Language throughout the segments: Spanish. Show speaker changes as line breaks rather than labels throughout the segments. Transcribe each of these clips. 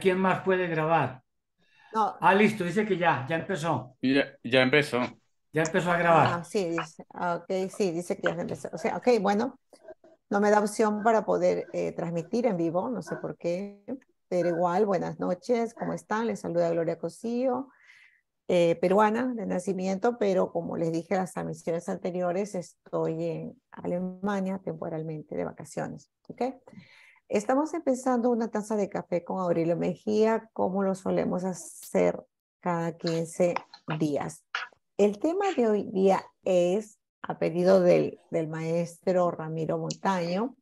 ¿Quién más puede grabar? Ah, listo, dice que ya, ya empezó.
Ya, empezó.
Ya empezó a grabar. Ah, sí, dice, ah, ok, sí, dice que ya empezó. O sea, ok, bueno, no me da opción para poder eh, transmitir en vivo, no sé por qué, pero igual, buenas noches, ¿cómo están? Les saluda Gloria Cosío, eh, peruana de nacimiento, pero como les dije en las transmisiones anteriores, estoy en Alemania temporalmente de vacaciones, ¿ok? Estamos empezando una taza de café con Aurelio Mejía, como lo solemos hacer cada 15 días. El tema de hoy día es, a pedido del, del maestro Ramiro Montaño,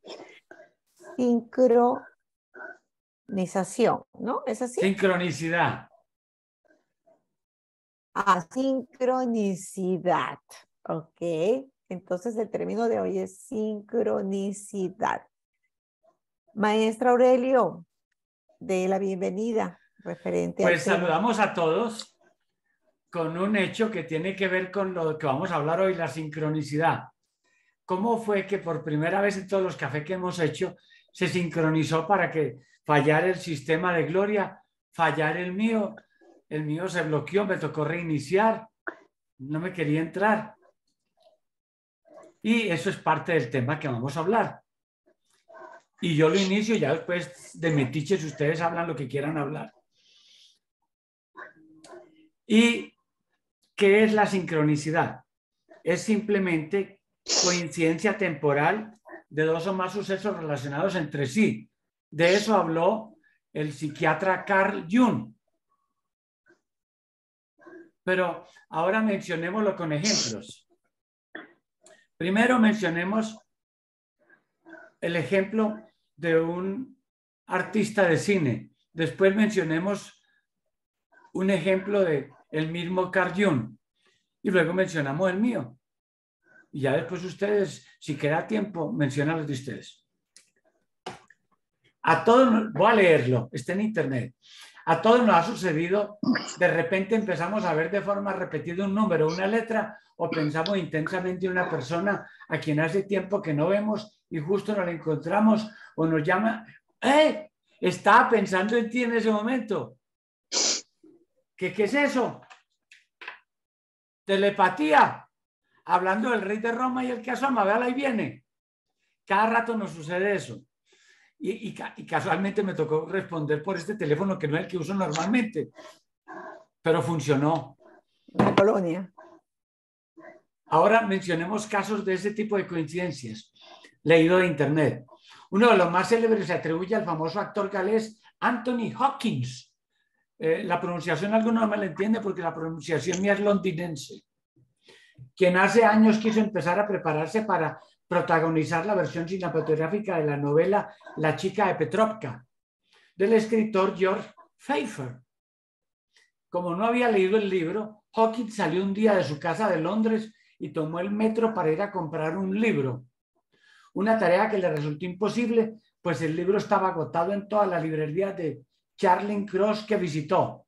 sincronización, ¿no? ¿Es así? Sincronicidad. Asincronicidad, ah, sincronicidad. Ok. Entonces el término de hoy es sincronicidad. Maestra Aurelio, de la bienvenida referente Pues saludamos
a todos con un hecho que tiene que ver con lo que vamos a hablar hoy, la sincronicidad. ¿Cómo fue que por primera vez en todos los cafés que hemos hecho se sincronizó para que fallara el sistema de Gloria, fallar el mío? El mío se bloqueó, me tocó reiniciar, no me quería entrar. Y eso es parte del tema que vamos a hablar y yo lo inicio, ya después de si ustedes hablan lo que quieran hablar. ¿Y qué es la sincronicidad? Es simplemente coincidencia temporal de dos o más sucesos relacionados entre sí. De eso habló el psiquiatra Carl Jung. Pero ahora mencionémoslo con ejemplos. Primero mencionemos el ejemplo de un artista de cine. Después mencionemos un ejemplo de el mismo Carl Jung y luego mencionamos el mío. Y ya después ustedes, si queda tiempo, mencionan los de ustedes. A todos, voy a leerlo, está en internet. A todos nos ha sucedido, de repente empezamos a ver de forma repetida un número, una letra, o pensamos intensamente en una persona a quien hace tiempo que no vemos y justo nos la encontramos o nos llama, ¡eh! Estaba pensando en ti en ese momento. ¿Qué, es eso? Telepatía. Hablando del rey de Roma y el que asoma, y ahí viene. Cada rato nos sucede eso y, casualmente me tocó responder por este teléfono que no es el que uso normalmente, pero funcionó.
En colonia.
Ahora mencionemos casos de ese tipo de coincidencias. Leído de Internet. Uno de los más célebres se atribuye al famoso actor galés Anthony Hawkins. Eh, la pronunciación alguno no me la entiende porque la pronunciación mía es londinense. Quien hace años quiso empezar a prepararse para protagonizar la versión cinematográfica de la novela La chica de Petrovka, del escritor George Pfeiffer. Como no había leído el libro, Hawkins salió un día de su casa de Londres y tomó el metro para ir a comprar un libro. Una tarea que le resultó imposible, pues el libro estaba agotado en toda la librería de Charling Cross que visitó.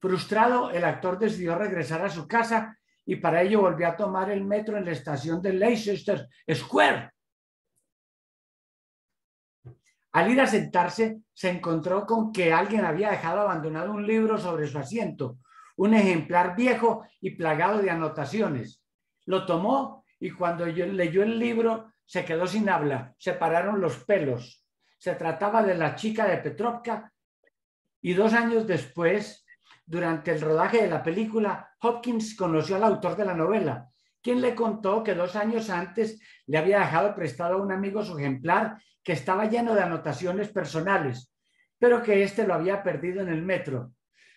Frustrado, el actor decidió regresar a su casa y para ello volvió a tomar el metro en la estación de Leicester Square. Al ir a sentarse, se encontró con que alguien había dejado abandonado un libro sobre su asiento, un ejemplar viejo y plagado de anotaciones. Lo tomó y cuando leyó el libro se quedó sin habla, se pararon los pelos. Se trataba de la chica de Petrovka y dos años después durante el rodaje de la película, Hopkins conoció al autor de la novela, quien le contó que dos años antes le había dejado prestado a un amigo su ejemplar que estaba lleno de anotaciones personales, pero que éste lo había perdido en el metro.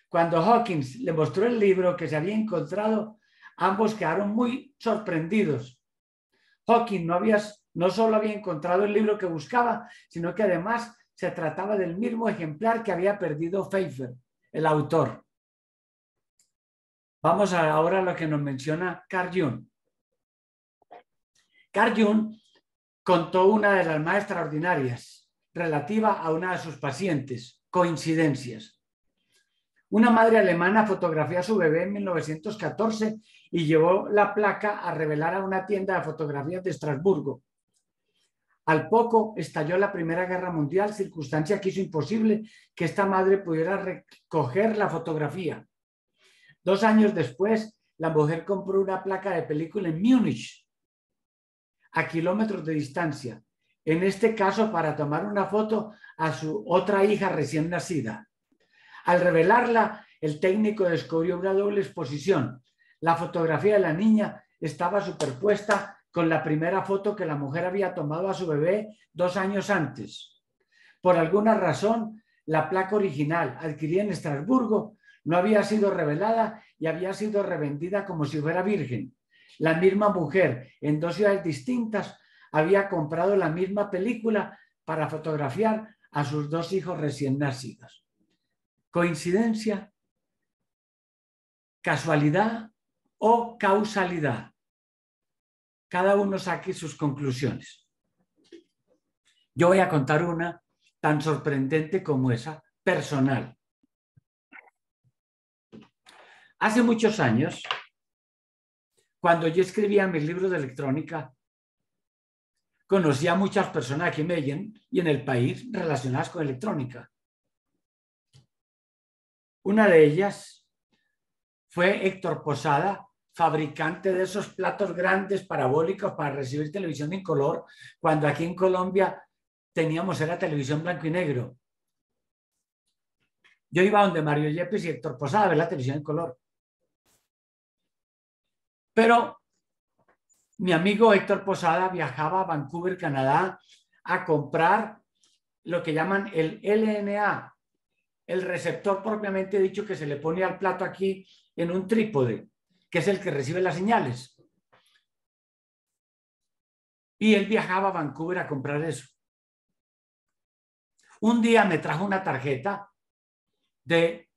Cuando Hawkins le mostró el libro que se había encontrado, ambos quedaron muy sorprendidos. Hawkins no, no solo había encontrado el libro que buscaba, sino que además se trataba del mismo ejemplar que había perdido Pfeiffer, el autor. Vamos ahora a lo que nos menciona Carl Jung. Carl Jung contó una de las más extraordinarias relativa a una de sus pacientes, coincidencias. Una madre alemana fotografió a su bebé en 1914 y llevó la placa a revelar a una tienda de fotografías de Estrasburgo. Al poco estalló la Primera Guerra Mundial, circunstancia que hizo imposible que esta madre pudiera recoger la fotografía. Dos años después, la mujer compró una placa de película en Múnich, a kilómetros de distancia, en este caso para tomar una foto a su otra hija recién nacida. Al revelarla, el técnico descubrió una doble exposición. La fotografía de la niña estaba superpuesta con la primera foto que la mujer había tomado a su bebé dos años antes. Por alguna razón, la placa original adquirida en Estrasburgo no había sido revelada y había sido revendida como si fuera virgen. La misma mujer, en dos ciudades distintas, había comprado la misma película para fotografiar a sus dos hijos recién nacidos. ¿Coincidencia? ¿Casualidad o causalidad? Cada uno saque sus conclusiones. Yo voy a contar una tan sorprendente como esa, personal. Hace muchos años, cuando yo escribía mis libros de electrónica, conocía a muchas personas aquí en Medellín y en el país relacionadas con electrónica. Una de ellas fue Héctor Posada, fabricante de esos platos grandes parabólicos para recibir televisión en color, cuando aquí en Colombia teníamos era televisión blanco y negro. Yo iba donde Mario Yepes y Héctor Posada a ver la televisión en color. Pero mi amigo Héctor Posada viajaba a Vancouver, Canadá, a comprar lo que llaman el LNA, el receptor propiamente dicho que se le pone al plato aquí en un trípode, que es el que recibe las señales. Y él viajaba a Vancouver a comprar eso. Un día me trajo una tarjeta de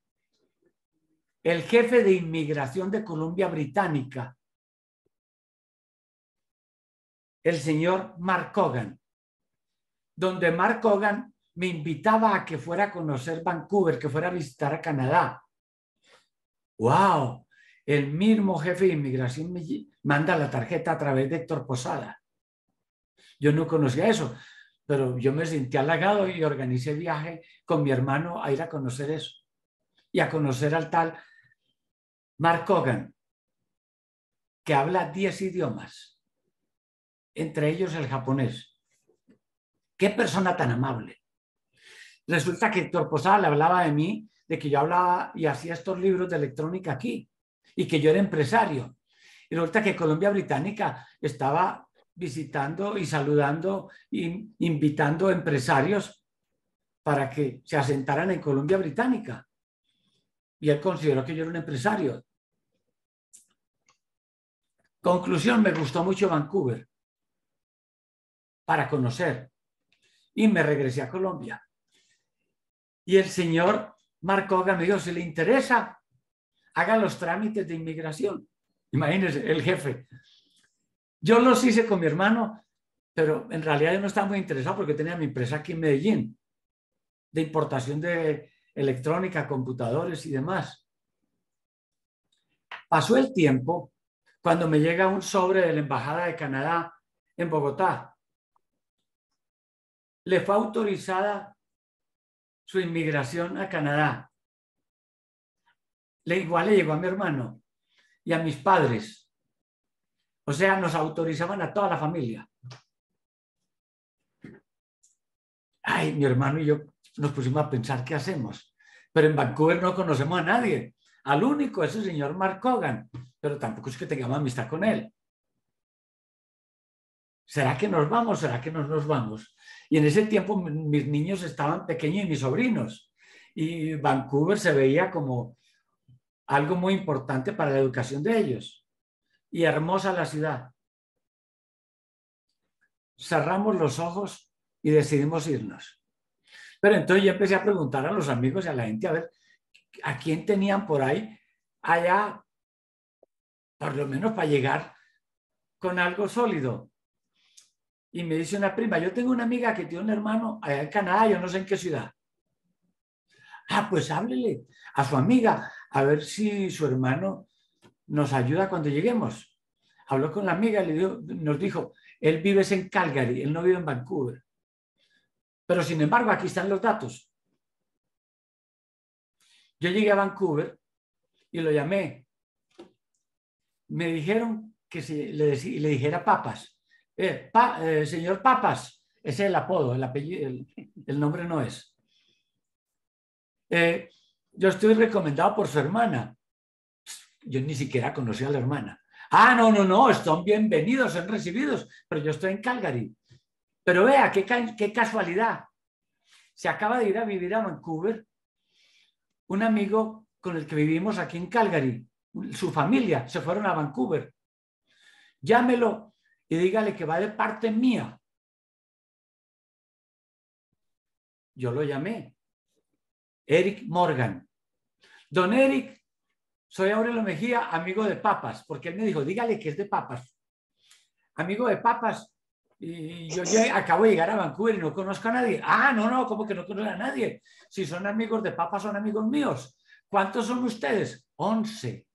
el jefe de inmigración de Columbia Británica el señor Mark Hogan, donde Mark Hogan me invitaba a que fuera a conocer Vancouver, que fuera a visitar a Canadá. ¡Wow! El mismo jefe de inmigración me manda la tarjeta a través de Héctor Posada. Yo no conocía eso, pero yo me sentí halagado y organicé el viaje con mi hermano a ir a conocer eso y a conocer al tal Mark Hogan, que habla 10 idiomas entre ellos el japonés. Qué persona tan amable. Resulta que Héctor le hablaba de mí, de que yo hablaba y hacía estos libros de electrónica aquí y que yo era empresario. Y resulta que Colombia Británica estaba visitando y saludando e invitando empresarios para que se asentaran en Colombia Británica. Y él consideró que yo era un empresario. Conclusión, me gustó mucho Vancouver para conocer. Y me regresé a Colombia. Y el señor Marco Hogan me dijo, si le interesa, haga los trámites de inmigración. imagínese, el jefe. Yo los hice con mi hermano, pero en realidad yo no estaba muy interesado porque tenía mi empresa aquí en Medellín, de importación de electrónica, computadores y demás. Pasó el tiempo cuando me llega un sobre de la Embajada de Canadá en Bogotá le fue autorizada su inmigración a Canadá. Le igual le llegó a mi hermano y a mis padres. O sea, nos autorizaban a toda la familia. Ay, mi hermano y yo nos pusimos a pensar qué hacemos. Pero en Vancouver no conocemos a nadie. Al único es el señor Mark Hogan, pero tampoco es que tengamos amistad con él. ¿Será que nos vamos? ¿Será que no nos vamos? Y en ese tiempo mis niños estaban pequeños y mis sobrinos. Y Vancouver se veía como algo muy importante para la educación de ellos. Y hermosa la ciudad. Cerramos los ojos y decidimos irnos. Pero entonces yo empecé a preguntar a los amigos y a la gente a ver a quién tenían por ahí, allá, por lo menos para llegar con algo sólido y me dice una prima, yo tengo una amiga que tiene un hermano allá en Canadá, yo no sé en qué ciudad. Ah, pues háblele a su amiga, a ver si su hermano nos ayuda cuando lleguemos. Habló con la amiga, le nos dijo, él vive en Calgary, él no vive en Vancouver. Pero sin embargo, aquí están los datos. Yo llegué a Vancouver y lo llamé. Me dijeron que le dijera papas. Eh, eh, señor Papas, ese es el apodo, el, nombre no es. Eh, yo estoy recomendado por su hermana. Yo ni siquiera conocí a la hermana. Ah, no, no, no, están bienvenidos, son recibidos, pero yo estoy en Calgary. Pero vea, qué, qué casualidad. Se acaba de ir a vivir a Vancouver un amigo con el que vivimos aquí en Calgary. Su familia se fueron a Vancouver. Llámelo y dígale que va de parte mía. Yo lo llamé. Eric Morgan. Don Eric, soy Aurelio Mejía, amigo de Papas, porque él me dijo, dígale que es de Papas. Amigo de Papas, y yo ya acabo de llegar a Vancouver y no conozco a nadie. Ah, no, no, ¿cómo que no conozco a nadie? Si son amigos de Papas, son amigos míos. ¿Cuántos son ustedes? Once.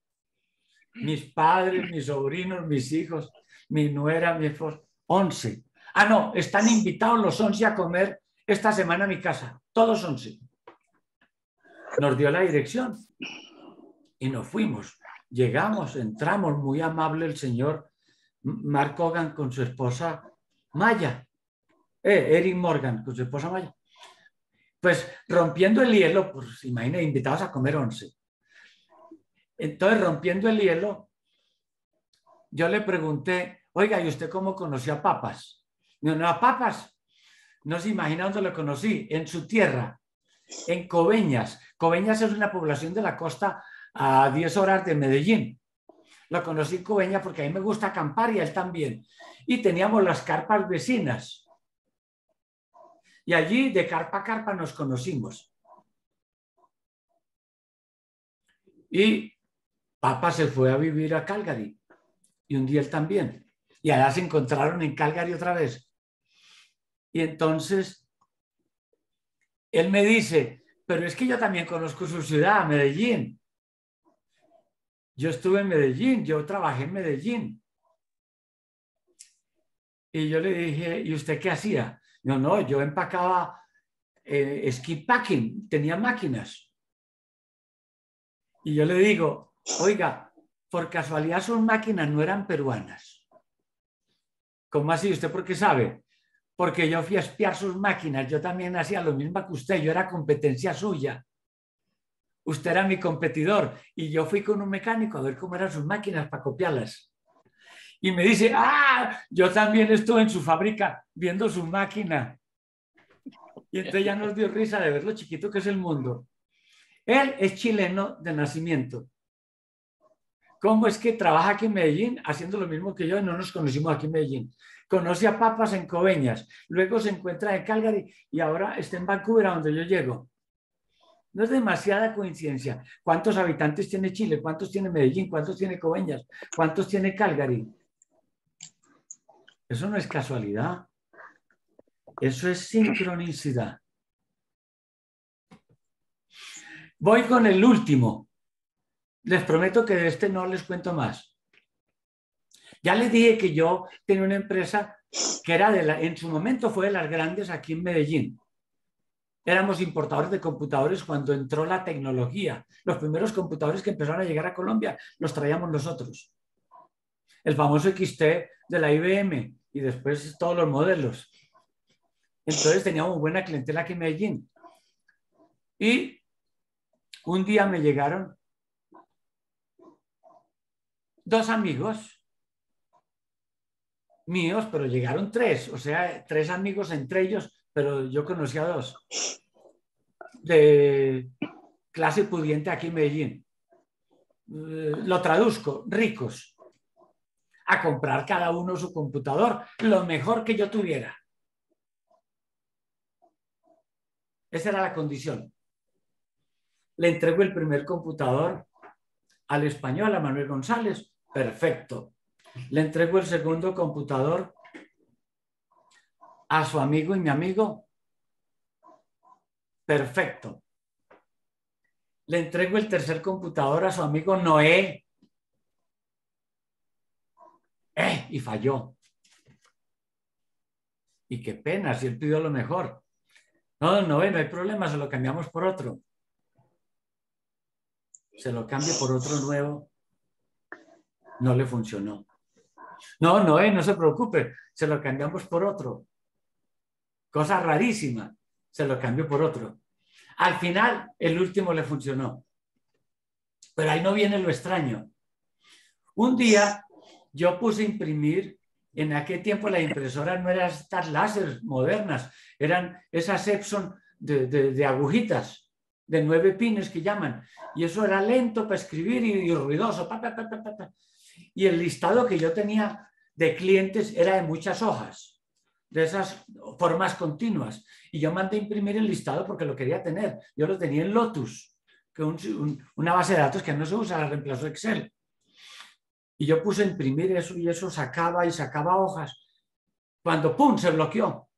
Mis padres, mis sobrinos, mis hijos mi nuera, mi esposa, 11. Ah, no, están invitados los 11 a comer esta semana a mi casa, todos 11. Nos dio la dirección y nos fuimos. Llegamos, entramos, muy amable el señor Mark Hogan con su esposa Maya, eh, Eric Morgan con su esposa Maya. Pues rompiendo el hielo, pues imagina, invitados a comer 11. Entonces, rompiendo el hielo, yo le pregunté, Oiga, ¿y usted cómo conoció a Papas? No, no, a Papas. No se imagina dónde lo conocí, en su tierra, en Coveñas. Coveñas es una población de la costa a 10 horas de Medellín. Lo conocí en Coveñas porque a mí me gusta acampar y él también. Y teníamos las carpas vecinas. Y allí, de carpa a carpa, nos conocimos. Y Papa se fue a vivir a Calgary. Y un día él también y allá se encontraron en Calgary otra vez. Y entonces él me dice, pero es que yo también conozco su ciudad, Medellín. Yo estuve en Medellín, yo trabajé en Medellín. Y yo le dije, ¿y usted qué hacía? No, no, yo empacaba eh, ski packing, tenía máquinas. Y yo le digo, oiga, por casualidad sus máquinas no eran peruanas. ¿Cómo así? ¿Usted por qué sabe? Porque yo fui a espiar sus máquinas, yo también hacía lo mismo que usted, yo era competencia suya. Usted era mi competidor y yo fui con un mecánico a ver cómo eran sus máquinas para copiarlas. Y me dice, ah, yo también estuve en su fábrica viendo su máquina. Y entonces ya nos dio risa de ver lo chiquito que es el mundo. Él es chileno de nacimiento ¿cómo es que trabaja aquí en Medellín haciendo lo mismo que yo? No nos conocimos aquí en Medellín. Conoce a Papas en Cobeñas, luego se encuentra en Calgary y ahora está en Vancouver, a donde yo llego. No es demasiada coincidencia. ¿Cuántos habitantes tiene Chile? ¿Cuántos tiene Medellín? ¿Cuántos tiene Cobeñas? ¿Cuántos tiene Calgary? Eso no es casualidad. Eso es sincronicidad. Voy con el último les prometo que de este no les cuento más. Ya les dije que yo tenía una empresa que era de la, en su momento fue de las grandes aquí en Medellín. Éramos importadores de computadores cuando entró la tecnología. Los primeros computadores que empezaron a llegar a Colombia los traíamos nosotros. El famoso XT de la IBM y después todos los modelos. Entonces teníamos buena clientela aquí en Medellín. Y un día me llegaron dos amigos míos, pero llegaron tres, o sea, tres amigos entre ellos, pero yo conocí a dos de clase pudiente aquí en Medellín. Eh, lo traduzco, ricos, a comprar cada uno su computador, lo mejor que yo tuviera. Esa era la condición. Le entrego el primer computador al español, a Manuel González, Perfecto. Le entrego el segundo computador a su amigo y mi amigo. Perfecto. Le entrego el tercer computador a su amigo Noé. Eh, y falló. Y qué pena, si él pidió lo mejor. No, Noé, no hay problema, se lo cambiamos por otro. Se lo cambio por otro nuevo no le funcionó. No, no, eh, no se preocupe, se lo cambiamos por otro. Cosa rarísima, se lo cambió por otro. Al final, el último le funcionó. Pero ahí no viene lo extraño. Un día yo puse a imprimir, en aquel tiempo la impresora no eran estas láser modernas, eran esas Epson de, agujitas, de nueve pines que llaman. Y eso era lento para escribir y, ruidoso y el listado que yo tenía de clientes era de muchas hojas, de esas formas continuas. Y yo mandé imprimir el listado porque lo quería tener. Yo lo tenía en Lotus, que una base de datos que no se usa, la reemplazó Excel. Y yo puse imprimir eso y eso sacaba y sacaba hojas. Cuando ¡pum! se bloqueó.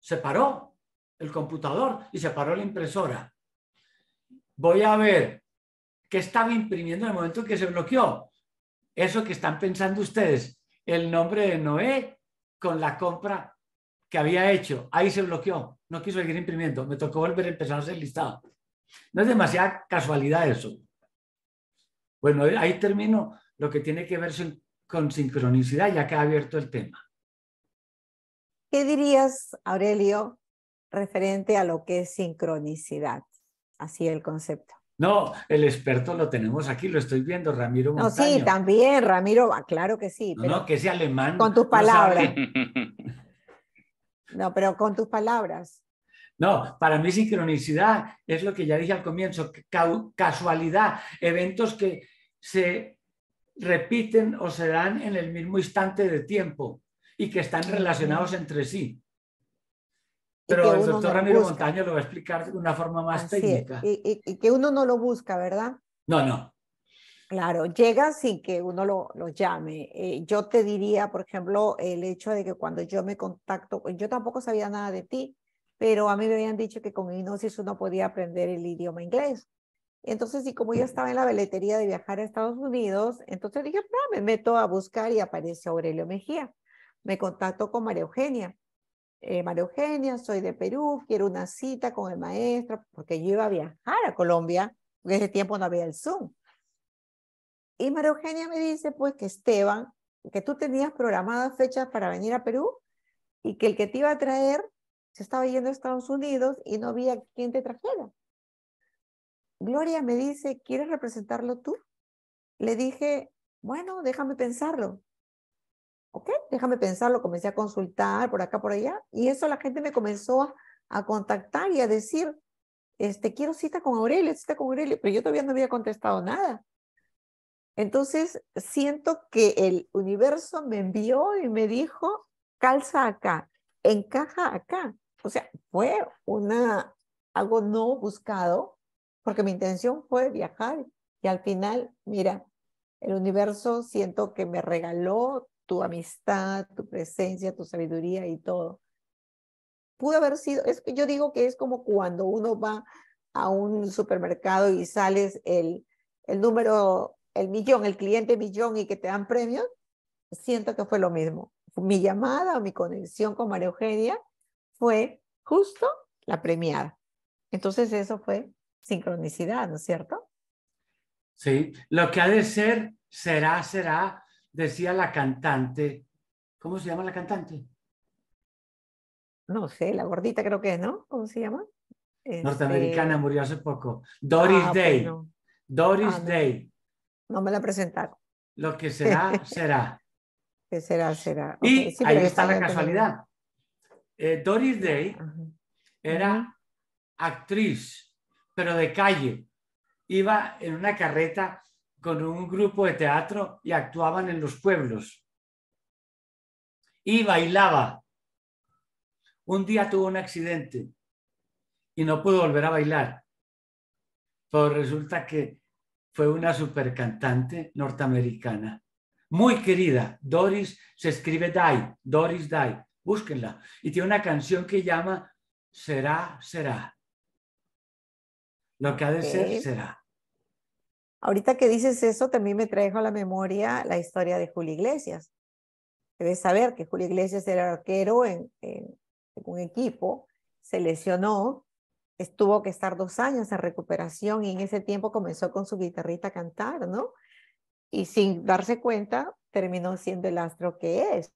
Se paró el computador y se paró la impresora. Voy a ver que estaba imprimiendo en el momento en que se bloqueó? Eso que están pensando ustedes, el nombre de Noé con la compra que había hecho. Ahí se bloqueó, no quiso seguir imprimiendo, me tocó volver a empezar a hacer listado. No es demasiada casualidad eso. Bueno, ahí termino lo que tiene que ver con sincronicidad, ya que ha abierto el tema.
¿Qué dirías, Aurelio, referente a lo que es sincronicidad? Así el concepto.
No, el experto lo tenemos aquí, lo estoy viendo, Ramiro Montaño. No, sí,
también, Ramiro, ah, claro que sí. No,
que ese alemán. Con tus palabras. No,
no, pero con tus palabras.
No, para mí sincronicidad es lo que ya dije al comienzo, casualidad, eventos que se repiten o se dan en el mismo instante de tiempo y que están relacionados entre sí. Pero el doctor Ramiro Montaño lo va a explicar de una forma más técnica.
Y, que uno no lo busca, ¿verdad? No, no. Claro, llega sin que uno lo, llame. Eh, yo te diría, por ejemplo, el hecho de que cuando yo me contacto, yo tampoco sabía nada de ti, pero a mí me habían dicho que con hipnosis uno podía aprender el idioma inglés. Entonces, y como yo estaba en la veletería de viajar a Estados Unidos, entonces dije, no, me meto a buscar y aparece Aurelio Mejía. Me contacto con María Eugenia eh, María Eugenia, soy de Perú, quiero una cita con el maestro, porque yo iba a viajar a Colombia, porque ese tiempo no había el Zoom. Y María Eugenia me dice, pues que Esteban, que tú tenías programadas fechas para venir a Perú y que el que te iba a traer se estaba yendo a Estados Unidos y no había quien te trajera. Gloria me dice, ¿quieres representarlo tú? Le dije, bueno, déjame pensarlo ok, déjame pensarlo, comencé a consultar por acá, por allá, y eso la gente me comenzó a, a contactar y a decir, este, quiero cita con Aurelio cita con Aurelio, pero yo todavía no había contestado nada. Entonces, siento que el universo me envió y me dijo, calza acá, encaja acá. O sea, fue una, algo no buscado, porque mi intención fue viajar y al final, mira, el universo siento que me regaló tu amistad, tu presencia, tu sabiduría y todo. Pudo haber sido, es que yo digo que es como cuando uno va a un supermercado y sales el, el número, el millón, el cliente millón y que te dan premios, siento que fue lo mismo. Mi llamada o mi conexión con María Eugenia fue justo la premiada. Entonces eso fue sincronicidad, ¿no es cierto?
Sí, lo que ha de ser, será, será, decía la cantante, ¿cómo se llama la cantante?
No sé, la gordita creo que es, ¿no? ¿Cómo se llama? Norteamericana,
este, murió hace poco. Doris ah, Day. Doris ah, Day.
No me la presentaron.
Lo que será, será.
que será, será. Y ahí está la
casualidad. Eh, Doris Day era actriz, pero de calle. Iba en una carreta con un grupo de teatro y actuaban en los pueblos. Y bailaba. Un día tuvo un accidente y no pudo volver a bailar. Pero resulta que fue una supercantante norteamericana, muy querida. Doris se escribe Dai, Doris Dai, búsquenla. Y tiene una canción que llama Será, será. Lo que ha de ser, será.
Ahorita que dices eso, también me trae a la memoria la historia de Julio Iglesias. Debes saber que Julio Iglesias era arquero en, un equipo, se lesionó, estuvo que estar dos años en recuperación y en ese tiempo comenzó con su guitarrita a cantar, ¿no? Y sin darse cuenta, terminó siendo el astro que es.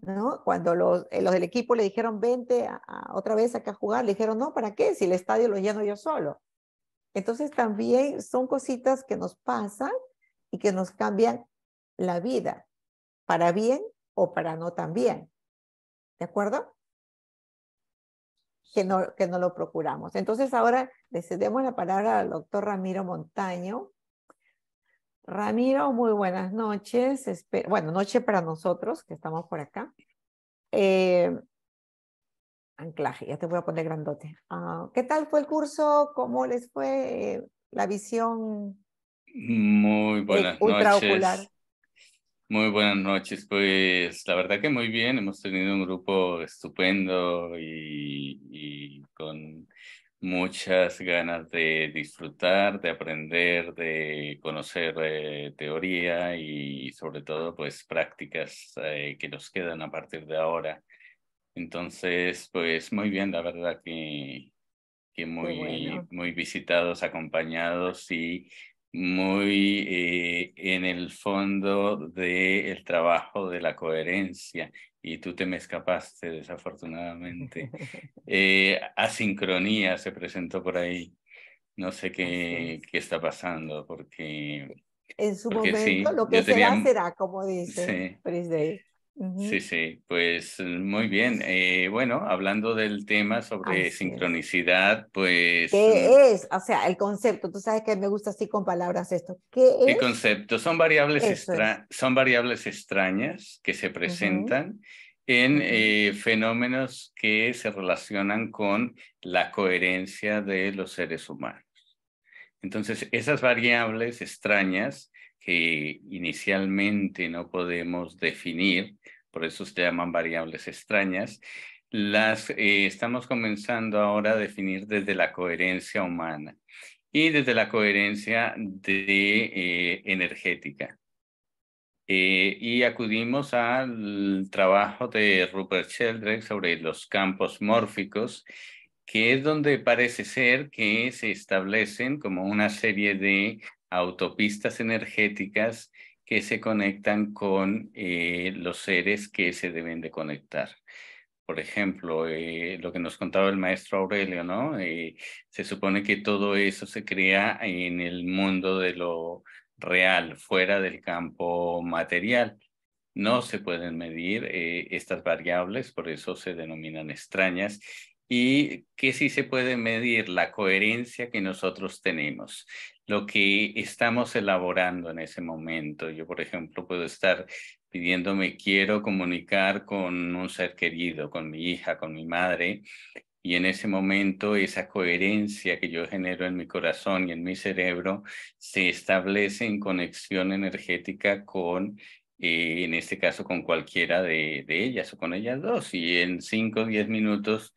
¿No? Cuando los, eh, del equipo le dijeron, vente otra vez acá a jugar, le dijeron, no, ¿para qué? Si el estadio lo lleno yo solo. Entonces también son cositas que nos pasan y que nos cambian la vida, para bien o para no tan bien. ¿De acuerdo? Que no, que no lo procuramos. Entonces ahora le cedemos la palabra al doctor Ramiro Montaño. Ramiro, muy buenas noches. bueno, noche para nosotros que estamos por acá. Eh, anclaje, ya te voy a poner grandote. Ah, ¿Qué tal fue el curso? ¿Cómo les fue eh, la visión?
Muy
buenas noches. Muy buenas noches, pues la verdad que muy bien, hemos tenido un grupo estupendo y, con muchas ganas de disfrutar, de aprender, de conocer eh, teoría y sobre todo pues prácticas eh, que nos quedan a partir de ahora. Entonces, pues muy bien, la verdad que, muy, visitados, acompañados y muy eh, en el fondo del trabajo de la coherencia. Y tú te me escapaste, desafortunadamente. Eh, asincronía se presentó por ahí. No sé qué, qué está pasando, porque... En su momento lo que será será, como dice sí. Sí, sí, pues muy bien. Eh, bueno, hablando del tema sobre sincronicidad, pues... Mm ¿Qué
es? O sea, el concepto, tú sabes que me gusta así con palabras esto. ¿Qué es? El
concepto, son variables, son variables extrañas que se presentan en eh, fenómenos que se relacionan con la coherencia de los seres humanos. Entonces, esas variables extrañas inicialmente no podemos definir, por eso se llaman variables extrañas, las eh, estamos comenzando ahora a definir desde la coherencia humana y desde la coherencia eh, energética. Eh, y acudimos al trabajo de Rupert Sheldrake sobre los campos mórficos, que es donde parece ser que se establecen como una serie de autopistas energéticas que se conectan con eh, los seres que se deben de conectar. Por ejemplo, eh, lo que nos contaba el maestro Aurelio, ¿no? Eh, se supone que todo eso se crea en el mundo de lo real, fuera del campo material. No se pueden medir estas variables, por eso se denominan extrañas, y que sí se puede medir la coherencia que nosotros tenemos, lo que estamos elaborando en ese momento. Yo, por ejemplo, puedo estar pidiéndome, quiero comunicar con un ser querido, con mi hija, con mi madre, y en ese momento esa coherencia que yo genero en mi corazón y en mi cerebro se establece en conexión energética con, eh, en este caso, con cualquiera de, de, ellas o con ellas dos. Y en cinco o 10 minutos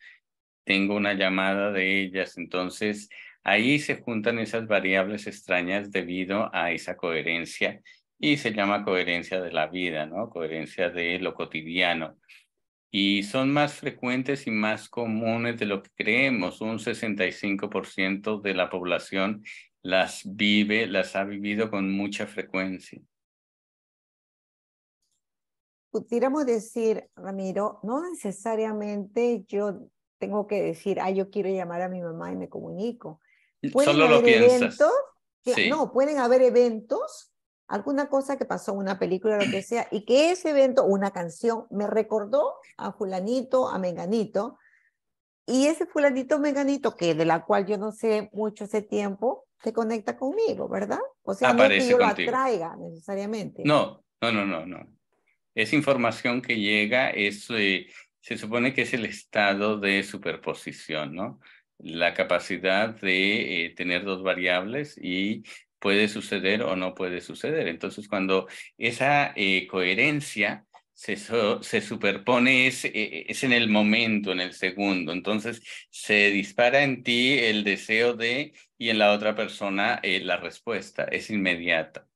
tengo una llamada de ellas. Entonces, Ahí se juntan esas variables extrañas debido a esa coherencia y se llama coherencia de la vida, Coherencia de lo cotidiano. Y son más frecuentes y más comunes de lo que creemos. Un 65% de la población las vive, las ha vivido con mucha frecuencia.
Pudiéramos decir, Ramiro, no necesariamente yo tengo que decir, ah, yo quiero llamar a mi mamá y me comunico Solo lo piensas. No, pueden haber eventos, alguna cosa que pasó, una película, lo que sea, y que ese evento, una canción, me recordó a fulanito, a menganito, y ese fulanito, menganito, que de la cual yo no sé mucho ese tiempo, se conecta conmigo, ¿verdad? O sea, no es que yo contigo. necesariamente. No,
no, no, no, no. Es información que llega, es, eh, se supone que es el estado de superposición, ¿no? la capacidad de eh, tener dos variables y puede suceder o no puede suceder. Entonces, cuando esa eh, coherencia se, superpone, eh, es, en el momento, en el segundo, entonces se dispara en ti el deseo de y en la otra persona la respuesta, es inmediata.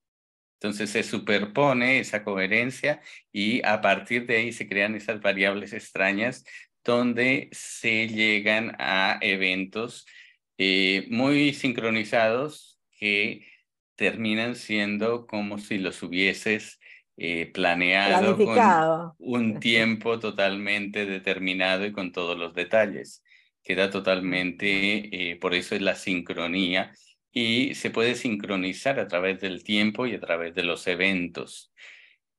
Entonces se superpone esa coherencia y a partir de ahí se crean esas variables extrañas donde se llegan a eventos eh, muy sincronizados que terminan siendo como si los hubieses eh, planeado con un tiempo totalmente determinado y con todos los detalles. Queda totalmente, eh, por eso es la sincronía y se puede sincronizar a través del tiempo y a través de los eventos.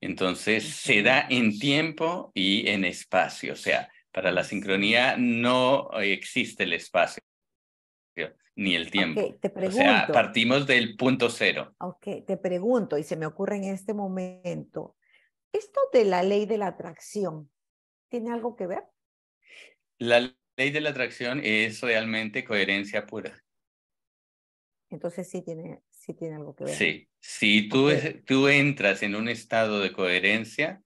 Entonces se da en tiempo y en espacio, o sea, para la sincronía no existe el espacio ni el tiempo. o sea, partimos del punto cero.
Ok, te pregunto, y se me ocurre en este momento, ¿esto de la ley de la atracción tiene algo que ver?
La ley de la atracción es realmente coherencia pura.
Entonces sí tiene, sí tiene algo que ver. Sí,
si tú entras en un estado de coherencia,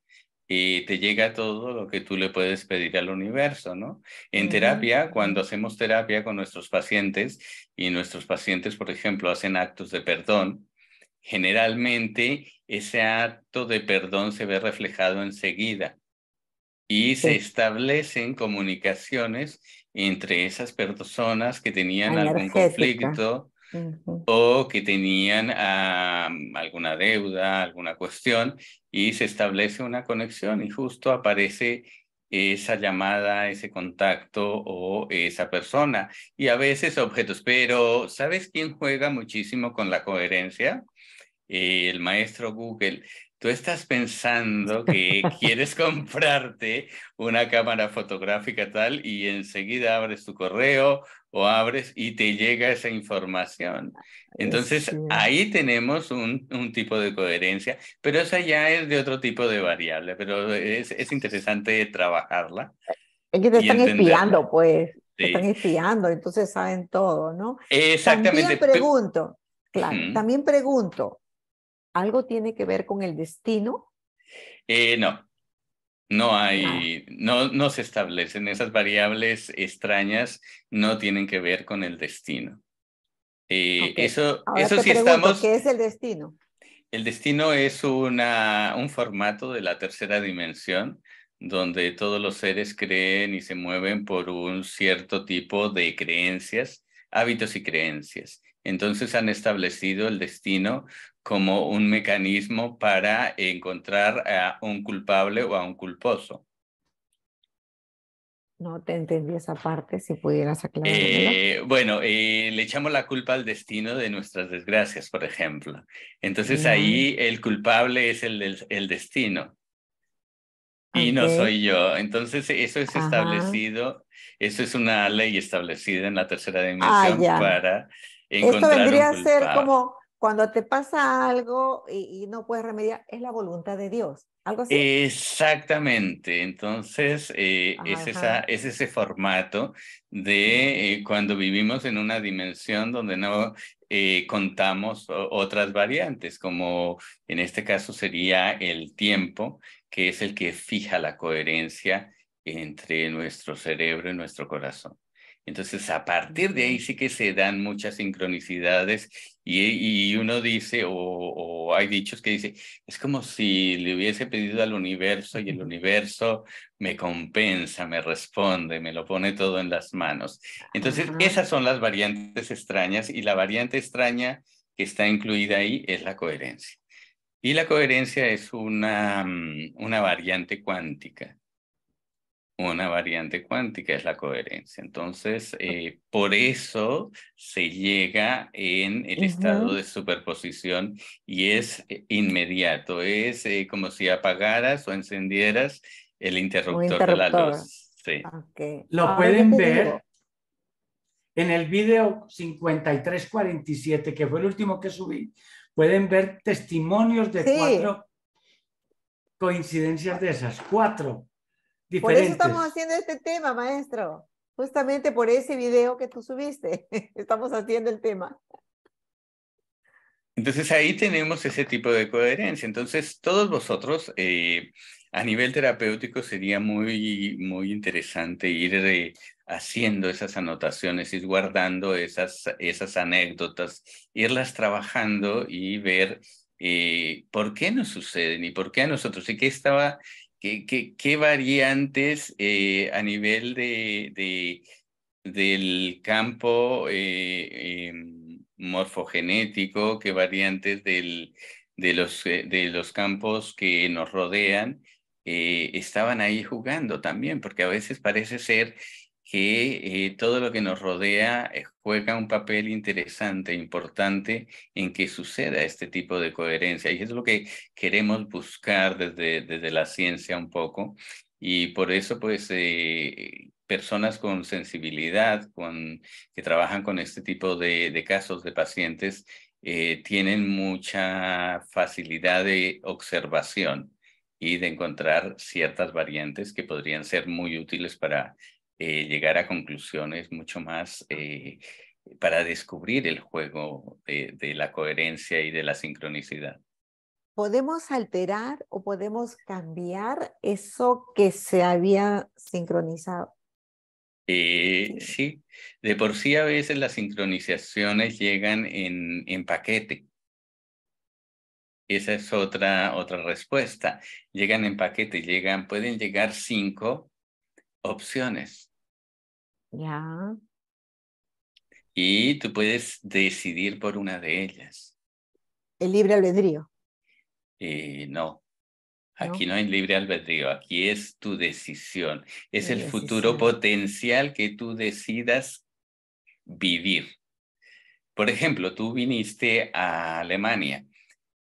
y te llega todo lo que tú le puedes pedir al universo, ¿no? En terapia, cuando hacemos terapia con nuestros pacientes y nuestros pacientes, por ejemplo, hacen actos de perdón, generalmente ese acto de perdón se ve reflejado enseguida y se establecen comunicaciones entre esas personas que tenían algún conflicto o que tenían ah, alguna deuda, alguna cuestión, y se establece una conexión y justo aparece esa llamada, ese contacto o esa persona. Y a veces objetos, pero ¿sabes quién juega muchísimo con la coherencia? el maestro Google. Tú estás pensando que quieres comprarte una cámara fotográfica tal y enseguida abres tu correo, o abres y te llega esa información. Entonces, ahí tenemos un, un, tipo de coherencia, pero esa ya es de otro tipo de variable, pero es, es interesante trabajarla.
Es que te están espiando, pues. Te están espiando, entonces saben todo, ¿no?
Exactamente. También
pregunto, claro, también pregunto, ¿algo tiene que ver con el destino?
Eh, no, no hay, no, se establecen esas variables extrañas, no tienen que ver con el destino. Eh, eso, sí estamos.
¿Qué es el destino?
El destino es un formato de la tercera dimensión donde todos los seres creen y se mueven por un cierto tipo de creencias, hábitos y creencias. Entonces han establecido el destino como un mecanismo para encontrar a un culpable o a un culposo.
No te entendí esa parte, si pudieras aclarar. Eh,
bueno, eh, le echamos la culpa al destino de nuestras desgracias, por ejemplo. Entonces ahí mm. el culpable es el, el, destino.
Y no soy
yo. Entonces, eso es establecido, eso es una ley establecida en la tercera ah, dimensión para encontrar. Esto vendría culpable. a ser como
cuando te pasa algo y, no puedes remediar, es la voluntad de Dios. Algo
Exactamente. Entonces, eh, es, es, ese formato de eh, cuando vivimos en una dimensión donde no eh, contamos otras variantes, como en este caso sería el tiempo, que es el que fija la coherencia entre nuestro cerebro y nuestro corazón. Entonces, a partir de ahí sí que se dan muchas sincronicidades y, uno dice, o, hay dichos que dice, es como si le hubiese pedido al universo y el universo me compensa, me responde, me lo pone todo en las manos. Entonces, esas son las variantes extrañas y la variante extraña que está incluida ahí es la coherencia. Y la coherencia es una mm, variante cuántica una variante cuántica es la coherencia. Entonces, eh, por eso se llega en el estado de superposición y es eh, inmediato, es eh, como si apagaras o encendieras el interruptor, de la luz. Sí.
Lo pueden ver
en el video 5347, que fue el último que subí, pueden ver testimonios de cuatro coincidencias de esas, cuatro. Por
eso estamos haciendo este tema, maestro. Justamente por ese video que tú subiste. Estamos haciendo el tema.
Entonces ahí tenemos ese tipo de coherencia. Entonces todos vosotros, eh, a nivel terapéutico, sería muy, muy interesante ir haciendo esas anotaciones, ir guardando esas, esas anécdotas, irlas trabajando y ver eh, por qué nos suceden y por qué a nosotros y qué estaba ¿Qué, variantes eh, a nivel de, del campo eh, em, morfogenético, qué variantes de, los, eh, de los campos que nos rodean estaban ahí jugando también? Porque a veces parece ser que eh, todo lo que nos rodea eh, juega un papel interesante, importante en que suceda este tipo de coherencia. Y es lo que queremos buscar desde, desde la ciencia un poco. Y por eso, pues, eh, personas con sensibilidad, con, que trabajan con este tipo de, casos de pacientes, tienen mucha facilidad de observación y de encontrar ciertas variantes que podrían ser muy útiles para eh, llegar a conclusiones mucho más eh, para descubrir el juego de, la coherencia y de la sincronicidad.
¿Podemos alterar o podemos cambiar eso que se había sincronizado?
Eh, sí, de por sí a veces las sincronizaciones llegan en, paquete. Esa es otra, otra respuesta. Llegan en paquete, llegan, pueden llegar cinco opciones.
Ya.
Y tú puedes decidir por una de ellas.
El libre albedrío.
Eh, no. Aquí no. hay libre albedrío, aquí es tu decisión. Es el futuro potencial que tú decidas vivir. Por ejemplo, tú viniste a Alemania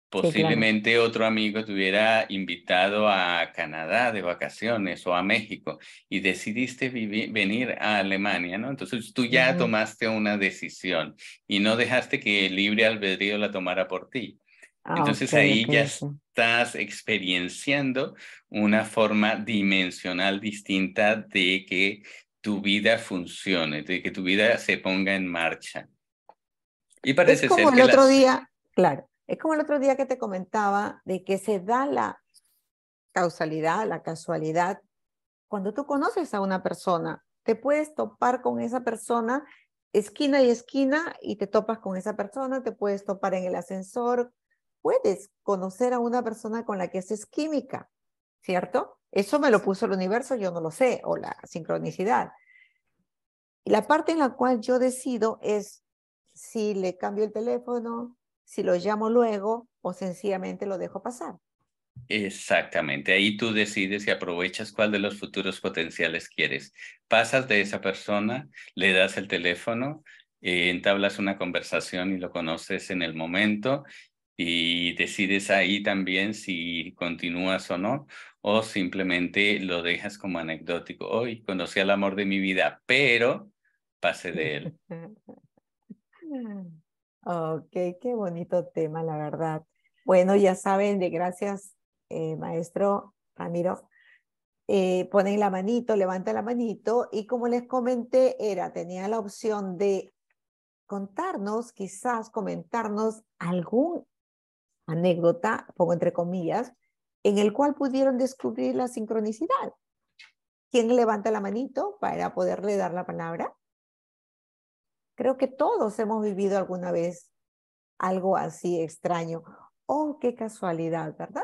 Posiblemente otro amigo te hubiera invitado a Canadá de vacaciones o a México y decidiste venir a Alemania, ¿no? Entonces tú ya tomaste una decisión y no dejaste que el libre albedrío la tomara por ti.
Ah, Entonces ahí
ya estás experienciando una forma dimensional distinta de que tu vida funcione, de que tu vida se ponga en marcha. Y parece es como el otro día,
claro es como el otro día que te comentaba de que se da la causalidad, la casualidad. Cuando tú conoces a una persona, te puedes topar con esa persona esquina y esquina y te topas con esa persona, te puedes topar en el ascensor, puedes conocer a una persona con la que haces química, ¿cierto? Eso me lo puso el universo, yo no lo sé, o la sincronicidad. la parte en la cual yo decido es si le cambio el teléfono, si lo llamo luego o sencillamente lo dejo pasar.
Exactamente, ahí tú decides y aprovechas cuál de los futuros potenciales quieres. Pasas de esa persona, le das el teléfono, eh, entablas una conversación y lo conoces en el momento y decides ahí también si continúas o no, o simplemente lo dejas como anecdótico. Hoy conocí al amor de mi vida, pero pasé de él.
Ok, qué bonito tema, la verdad. Bueno, ya saben, de gracias, eh, maestro Ramiro. Eh, ponen la manito, levanta la manito y como les comenté, era, tenía la opción de contarnos, quizás comentarnos algún anécdota, pongo entre comillas, en el cual pudieron descubrir la sincronicidad. ¿Quién levanta la manito para poderle dar la palabra? Creo que todos hemos vivido alguna vez algo así extraño. ¡Oh, qué casualidad, ¿verdad?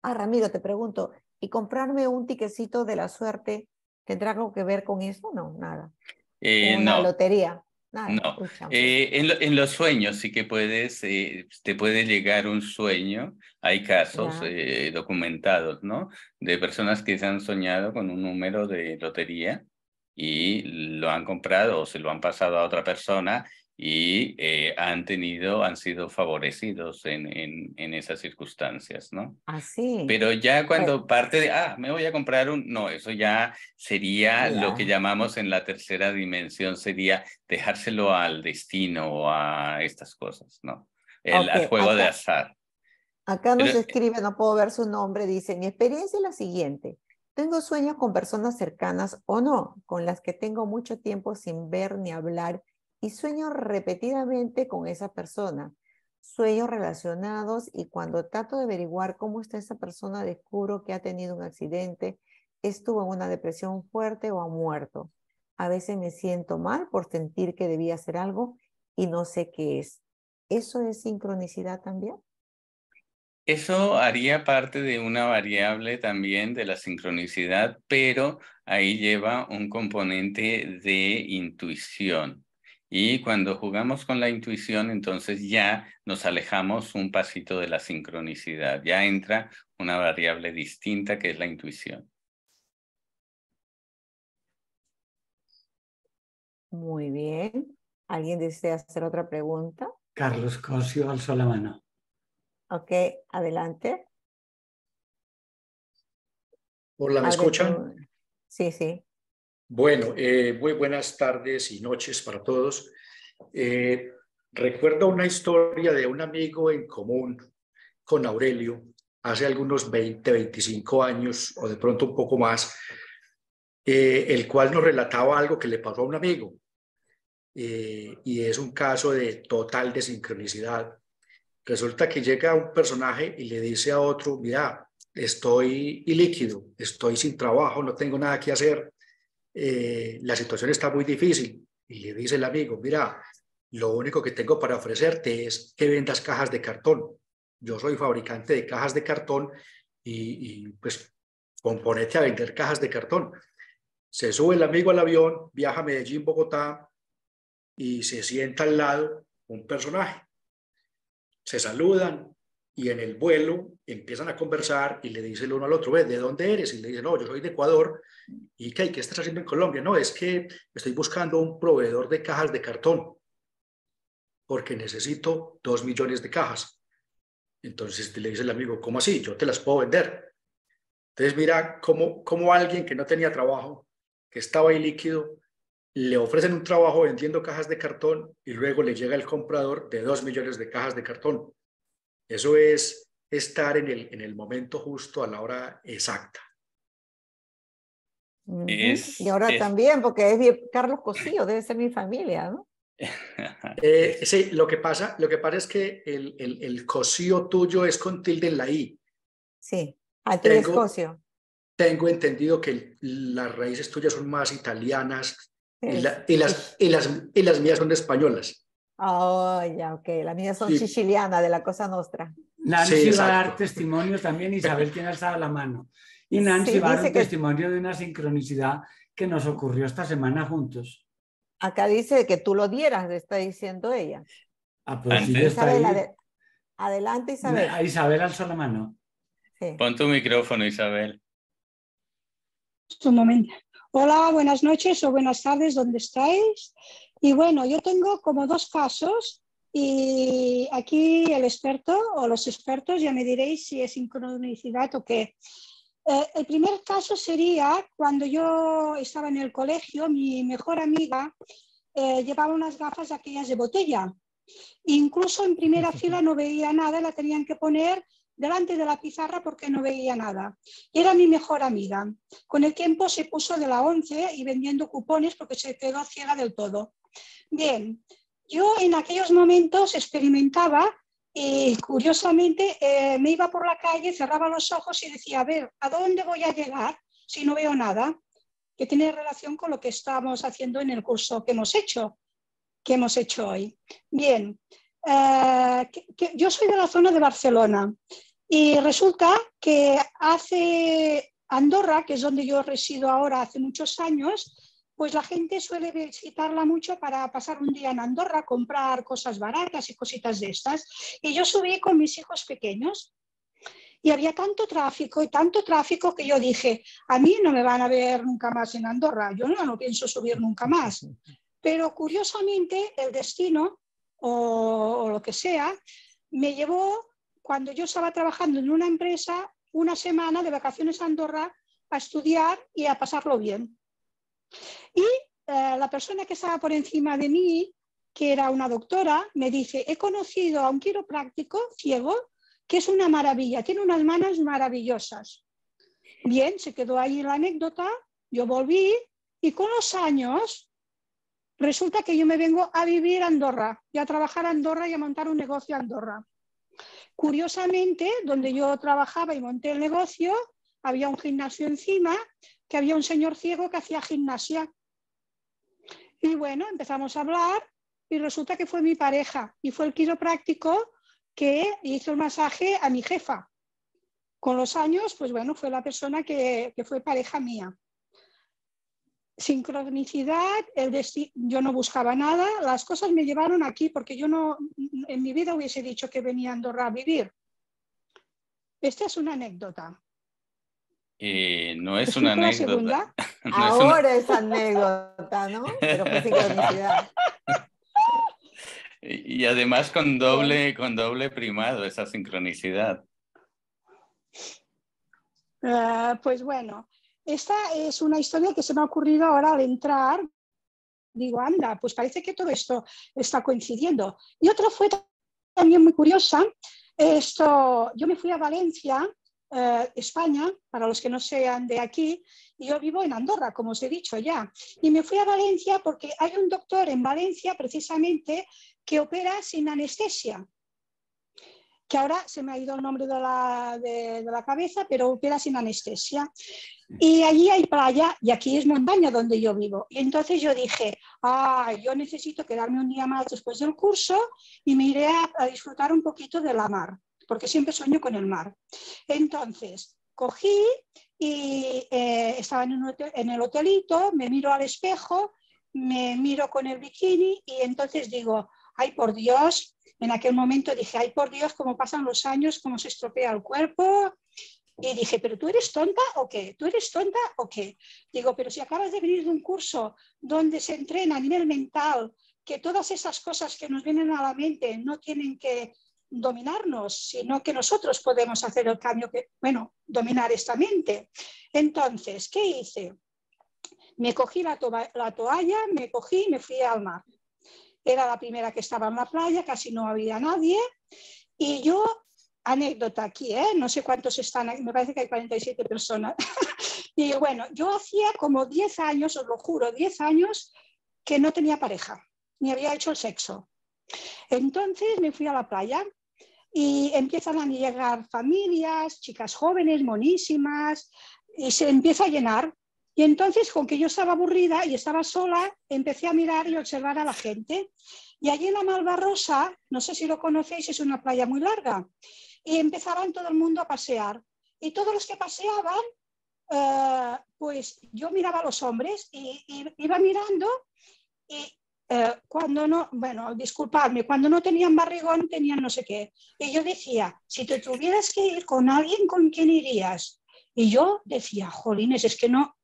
Ah, Ramiro, te pregunto, ¿y comprarme un tiquecito de la suerte tendrá algo que ver con eso? No, nada. Eh, la lotería. no.
Eh, en, los sueños sí que puedes, eh, te puede llegar un sueño. Hay casos eh, documentados, ¿no? De personas que se han soñado con un número de lotería y lo han comprado o se lo han pasado a otra persona y eh, han tenido, han sido favorecidos en, en, esas circunstancias, ¿no? Así. Pero ya pues cuando parte de, ah, me voy a comprar un, no, eso ya sería lo que llamamos en la tercera dimensión, sería dejárselo al destino o a estas cosas, ¿no? El, juego de azar.
Acá nos eh, escribe, no puedo ver su nombre, dice, mi experiencia es la siguiente. Tengo sueños con personas cercanas o no, con las que tengo mucho tiempo sin ver ni hablar y sueño repetidamente con esa persona. Sueños relacionados y cuando trato de averiguar cómo está esa persona descubro que ha tenido un accidente, estuvo en una depresión fuerte o ha muerto. A veces me siento mal por sentir que debía hacer algo y no sé qué es. ¿Eso es sincronicidad también?
Eso haría parte de una variable también de la sincronicidad, pero ahí lleva un componente de intuición. Y cuando jugamos con la intuición, entonces ya nos alejamos un pasito de la sincronicidad, ya entra una variable distinta que es la intuición.
Muy bien. ¿Alguien desea hacer otra pregunta?
Carlos Cosio alzó la mano.
Ok, adelante.
Hola, ¿me escuchan? Sí, sí. Bueno, eh, muy buenas tardes y noches para todos. Eh, recuerdo una historia de un amigo en común con Aurelio hace algunos 20, 25 años o de pronto un poco más, eh, el cual nos relataba algo que le pasó a un amigo. y es un caso de total desincronicidad Resulta que llega un personaje y le dice a otro, mira, estoy ilíquido, estoy sin trabajo, no tengo nada que hacer, eh, la situación está muy difícil. Y le dice el amigo, mira, lo único que tengo para ofrecerte es que vendas cajas de cartón. Yo soy fabricante de cajas de cartón y, y pues componete a vender cajas de cartón. Se sube el amigo al avión, viaja a Medellín, Bogotá y se sienta al lado un personaje se saludan y en el vuelo empiezan a conversar y le dice el uno al otro, ve, ¿de dónde eres? Y le dice, no, yo soy de Ecuador. ¿Y qué, qué estás haciendo en Colombia? No, es que estoy buscando un proveedor de cajas de cartón porque necesito dos millones de cajas. Entonces le dice el amigo, ¿cómo así? Yo te las puedo vender. Entonces mira cómo, cómo alguien que no tenía trabajo, que estaba ahí líquido, le ofrecen un trabajo vendiendo cajas de cartón y luego le llega el comprador de dos millones de cajas de cartón. Eso es estar en el, en el momento justo a la hora exacta. y ahora
también, porque es Carlos Cosío, debe ser mi familia, ¿no?
Eh, sí, lo que, pasa, lo que pasa es que el, el, el tuyo es con tilde en la I. Sí, a Tengo entendido que las raíces tuyas son más italianas y, las, y, las, y las mías son españolas.
Oh, ya, ok. Las mías son sicilianas, de la cosa nuestra
Nancy va
a dar testimonio también, Isabel tiene alzada la mano.
Y Nancy va a dar un
testimonio de una sincronicidad que nos ocurrió esta semana juntos.
Acá dice que tú lo dieras, está diciendo ella. Ah, pues Adelante, Isabel. a
Isabel alzó la mano. Pon tu micrófono, Isabel.
Un
momento. Hola, buenas noches o buenas tardes, ¿dónde estáis? Y bueno, yo tengo como dos casos y aquí el experto o los expertos ya me diréis si es sincronicidad o qué. Eh, el primer caso sería cuando yo estaba en el colegio, mi mejor amiga eh, llevaba unas gafas aquellas de botella. Incluso en primera fila no veía nada, la tenían que poner delante de la pizarra porque no veía nada. Era mi mejor amiga. Con el tiempo se puso de la once y vendiendo cupones porque se quedó ciega del todo. Bien, yo en aquellos momentos experimentaba y eh, curiosamente eh, me iba por la calle, cerraba los ojos y decía, a ver, ¿a dónde voy a llegar si no veo nada? Que tiene relación con lo que estamos haciendo en el curso que hemos hecho, que hemos hecho hoy. Bien, eh, yo soy de la zona de Barcelona y resulta que hace Andorra, que es donde yo resido ahora hace muchos años, pues la gente suele visitarla mucho para pasar un día en Andorra, comprar cosas baratas y cositas de estas. Y yo subí con mis hijos pequeños y había tanto tráfico y tanto tráfico que yo dije, a mí no me van a ver nunca más en Andorra, yo no, pienso subir nunca más. Pero curiosamente el destino o lo que sea me llevó cuando yo estaba trabajando en una empresa una semana de vacaciones a Andorra a estudiar y a pasarlo bien. Y eh, la persona que estaba por encima de mí, que era una doctora, me dice, he conocido a un quiropráctico ciego que es una maravilla, tiene unas manos maravillosas. Bien, se quedó ahí la anécdota, yo volví y con los años resulta que yo me vengo a vivir a Andorra y a trabajar a Andorra y a montar un negocio a Andorra. Curiosamente, donde yo trabajaba y monté el negocio, había un gimnasio encima, que había un señor ciego que hacía gimnasia. Y bueno, empezamos a hablar y resulta que fue mi pareja y fue el quiropráctico que hizo el masaje a mi jefa. Con los años, pues bueno, fue la persona que, que fue pareja mía sincronicidad, yo no buscaba nada, las cosas me llevaron aquí porque yo no, en mi vida hubiese dicho que venía a Andorra a vivir. Esta es una anécdota.
Eh, no es una anécdota. Ahora
es, anécdota, ¿no? Pero sincronicidad.
Y además con doble, con doble primado, esa sincronicidad.
Ah, pues bueno, esta es una historia que se me ha ocurrido ahora al entrar. Digo, anda, pues parece que todo esto está coincidiendo. Y otra fue también muy curiosa. Esto, yo me fui a Valencia, eh, España, para los que no sean de aquí, y yo vivo en Andorra, como os he dicho ya. Y me fui a Valencia porque hay un doctor en Valencia precisamente que opera sin anestesia que ahora se me ha ido el nombre de la, cabeza, pero opera sin anestesia. Mm. Y allí hay playa y aquí es montaña donde yo vivo. Y entonces yo dije, ah, yo necesito quedarme un día más después del curso y me iré a, disfrutar un poquito de la mar, porque siempre sueño con el mar. Entonces, cogí y eh, estaba en, en el hotelito, me miro al espejo, me miro con el bikini y entonces digo, ay por Dios, en aquel momento dije, ay por Dios, cómo pasan los años, cómo se estropea el cuerpo. Y dije, pero tú eres tonta o qué? ¿Tú eres tonta o qué? Digo, pero si acabas de venir de un curso donde se entrena a nivel mental que todas esas cosas que nos vienen a la mente no tienen que dominarnos, sino que nosotros podemos hacer el cambio que, bueno, dominar esta mente. Entonces, ¿qué hice? Me cogí la, la toalla, me cogí y me fui al mar era la primera que estaba en la playa, casi no había nadie. Y yo, anécdota aquí, ¿eh? no sé cuántos están, me parece que hay 47 personas. y bueno, yo hacía como 10 años, os lo juro, 10 años que no tenía pareja, ni había hecho el sexo. Entonces me fui a la playa y empiezan a llegar familias, chicas jóvenes, monísimas, y se empieza a llenar y entonces, con que yo estaba aburrida y estaba sola, empecé a mirar y observar a la gente. Y allí en la Malvarrosa, no sé si lo conocéis, es una playa muy larga. Y empezaban todo el mundo a pasear. Y todos los que paseaban, eh, pues yo miraba a los hombres y, iba mirando. Y eh, cuando no, bueno, disculpadme, cuando no tenían barrigón, tenían no sé qué. Y yo decía, si te tuvieras que ir con alguien, ¿con quién irías? Y yo decía, jolines, es que no,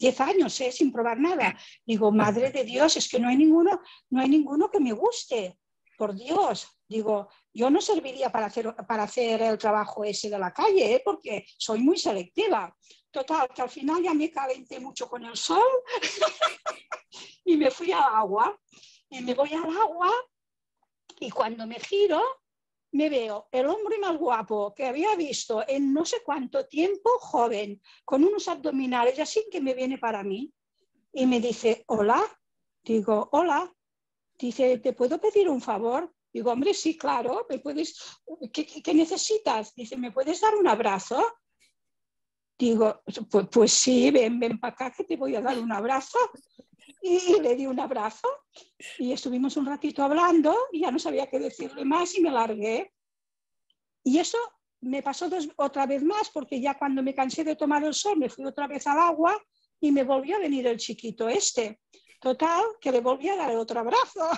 10 años ¿eh? sin probar nada. Ah. Digo, madre de Dios, es que no hay ninguno, no hay ninguno que me guste, por Dios. Digo, yo no serviría para hacer, para hacer el trabajo ese de la calle, ¿eh? porque soy muy selectiva. Total, que al final ya me calenté mucho con el sol y me fui al agua. Y me voy al agua y cuando me giro, me veo el hombre más guapo que había visto en no sé cuánto tiempo, joven, con unos abdominales así que me viene para mí y me dice, hola, digo, hola, dice, ¿te puedo pedir un favor? Digo, hombre, sí, claro, ¿me puedes, ¿qué, necesitas? Dice, ¿me puedes dar un abrazo? Digo, pues, pues sí, ven, ven para acá que te voy a dar un abrazo y, le di un abrazo y estuvimos un ratito hablando y ya no sabía qué decirle más y me largué. Y eso me pasó otra vez más porque ya cuando me cansé de tomar el sol me fui otra vez al agua y me volvió a venir el chiquito este. Total, que le volví a dar otro abrazo.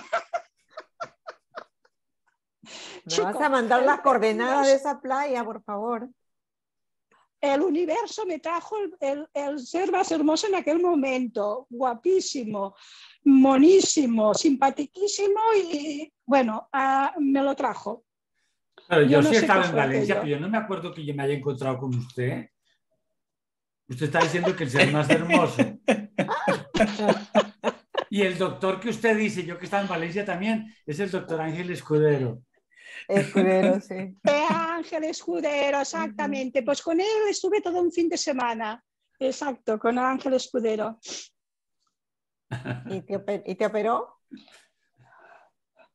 Me vas a mandar las coordenadas de
esa playa, por
favor el universo me trajo el, ser más hermoso en aquel momento, guapísimo, monísimo, simpatiquísimo, y bueno, ah, me lo trajo.
yo, no sí estaba en Valencia, pero yo no me acuerdo que yo me haya encontrado con usted. Usted está diciendo que el ser más hermoso. y el doctor que usted dice, yo que estaba en Valencia también, es el doctor Ángel Escudero. Escudero,
sí. De Ángel Escudero, exactamente. Pues con él estuve todo un fin de semana. Exacto, con Ángel Escudero. ¿Y te, operó?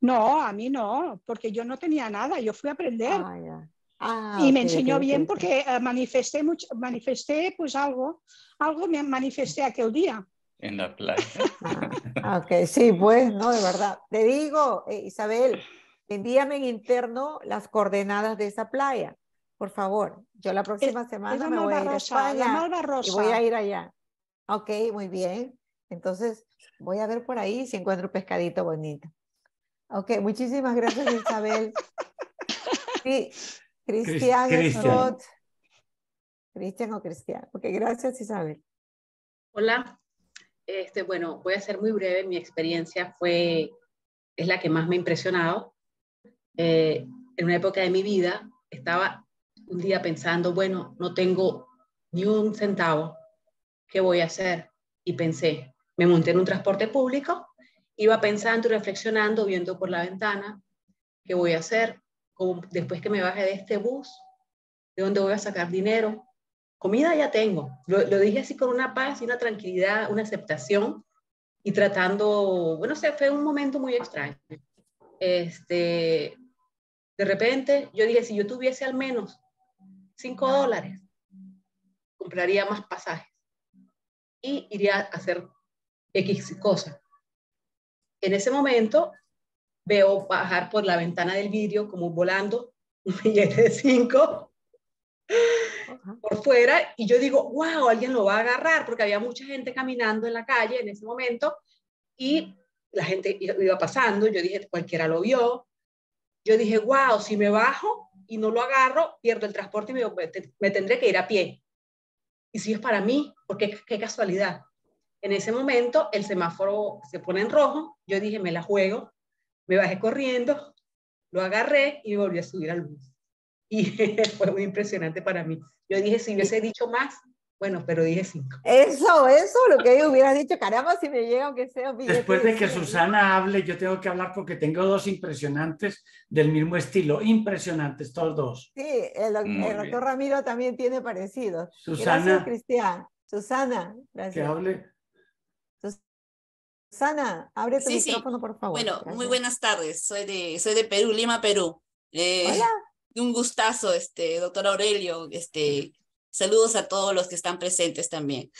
No, a mí no, porque yo no tenía nada, yo fui a aprender. Ah, ah, y me enseñó bien porque eh, manifesté, mucho, manifesté pues algo, algo me manifesté aquel día.
En
la
playa.
Ah, sí, pues, no, de verdad. Te digo, eh, Isabel, Envíame en interno las coordenadas de esa playa, por favor. Yo la próxima semana me voy a ir España y voy a ir allá. Ok, muy bien. Entonces voy a ver por ahí si encuentro un pescadito bonito. Ok, muchísimas gracias Isabel. sí, Cristian, Cristian. Cristian o Cristian. Ok, gracias Isabel.
Hola. Este, bueno, voy a ser muy breve. Mi experiencia fue, es la que más me ha impresionado. Eh, en una época de mi vida estaba un día pensando, bueno, no tengo ni un centavo, ¿qué voy a hacer? Y pensé, me monté en un transporte público, iba pensando y reflexionando, viendo por la ventana, ¿qué voy a hacer? después que me baje de este bus, ¿de dónde voy a sacar dinero? Comida ya tengo. Lo, dije así con una paz y una tranquilidad, una aceptación y tratando, bueno, fue un momento muy extraño. Este, de repente yo dije, si yo tuviese al menos 5 dólares, compraría más pasajes y iría a hacer X cosa. En ese momento veo bajar por la ventana del vidrio como volando un billete de 5 por fuera y yo digo, wow, alguien lo va a agarrar porque había mucha gente caminando en la calle en ese momento y la gente iba pasando, yo dije, cualquiera lo vio, yo dije, wow, si me bajo y no lo agarro, pierdo el transporte y me, tendré que ir a pie. Y si es para mí, porque qué casualidad. En ese momento el semáforo se pone en rojo, yo dije, me la juego, me bajé corriendo, lo agarré y volví a subir al bus. Y fue muy impresionante para mí. Yo dije, si hubiese dicho más, bueno, pero dije cinco.
Eso, eso, lo que yo hubiera dicho, caramba, si me llega aunque sea billete. Después
de que Susana hable, yo tengo que hablar porque tengo
dos impresionantes del mismo estilo, impresionantes todos dos.
Sí, el, doctor Ramiro también tiene parecidos. Susana. Gracias, Cristian. Susana, gracias. Que hable. Susana, abre tu micrófono,
por favor. Bueno, muy buenas tardes. Soy de, soy de Perú, Lima, Perú. Eh, Hola. Un gustazo, este, doctor Aurelio, este, Saludos a todos los que están presentes también.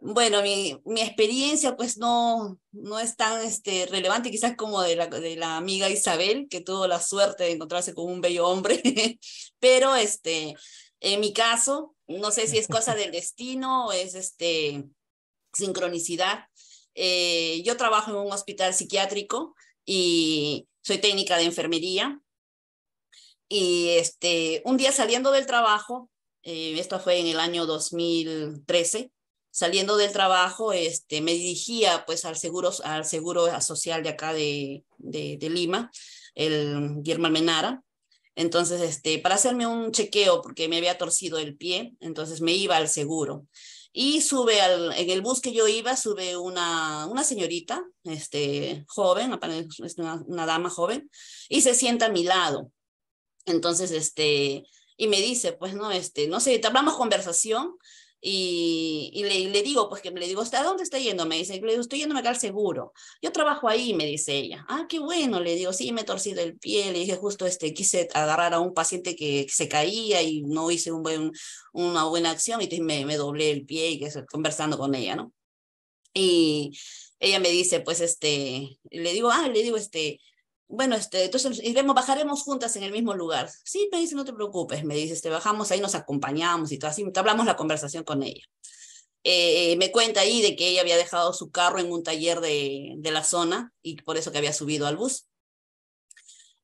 Bueno, mi, mi experiencia pues no, no es tan este, relevante quizás como de la, de la amiga Isabel, que tuvo la suerte de encontrarse con un bello hombre, pero este, en mi caso, no sé si es cosa del destino o es este, sincronicidad. Eh, yo trabajo en un hospital psiquiátrico y soy técnica de enfermería. Y este, un día saliendo del trabajo, eh, esto fue en el año 2013, saliendo del trabajo, este, me dirigía pues al seguro, al seguro social de acá de, de, Lima, el Guillermo Almenara. Entonces, este, para hacerme un chequeo, porque me había torcido el pie, entonces me iba al seguro. Y sube al, en el bus que yo iba, sube una, una señorita, este, joven, una, una dama joven, y se sienta a mi lado. Entonces, este, y me dice, pues, no, este, no sé, hablamos conversación y, le, digo, pues, que le digo, ¿a dónde está yendo? Me dice, le digo, estoy yéndome acá al seguro. Yo trabajo ahí, me dice ella. Ah, qué bueno, le digo, sí, me he torcido el pie, le dije, justo este, quise agarrar a un paciente que se caía y no hice un una buena acción y me, doblé el pie y que, conversando con ella, ¿no? Y ella me dice, pues, este, le digo, ah, le digo, este, bueno, este, entonces iremos, bajaremos juntas en el mismo lugar. Sí, me dice, no te preocupes, me dice, te este, bajamos ahí, nos acompañamos y todo así, hablamos la conversación con ella. Eh, me cuenta ahí de que ella había dejado su carro en un taller de, de la zona y por eso que había subido al bus.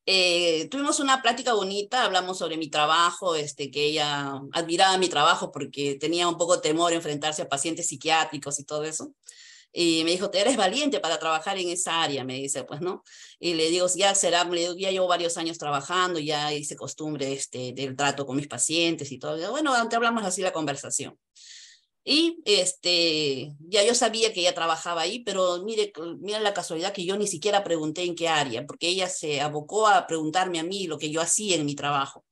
Eh, tuvimos una plática bonita, hablamos sobre mi trabajo, este, que ella admiraba mi trabajo porque tenía un poco temor enfrentarse a pacientes psiquiátricos y todo eso. Y me dijo, eres valiente para trabajar en esa área, me dice, pues, ¿no? Y le digo, ya será, ya llevo varios años trabajando, ya hice costumbre este, del trato con mis pacientes y todo. Bueno, antes hablamos así la conversación. Y este, ya yo sabía que ella trabajaba ahí, pero mire, mira la casualidad que yo ni siquiera pregunté en qué área, porque ella se abocó a preguntarme a mí lo que yo hacía en mi trabajo.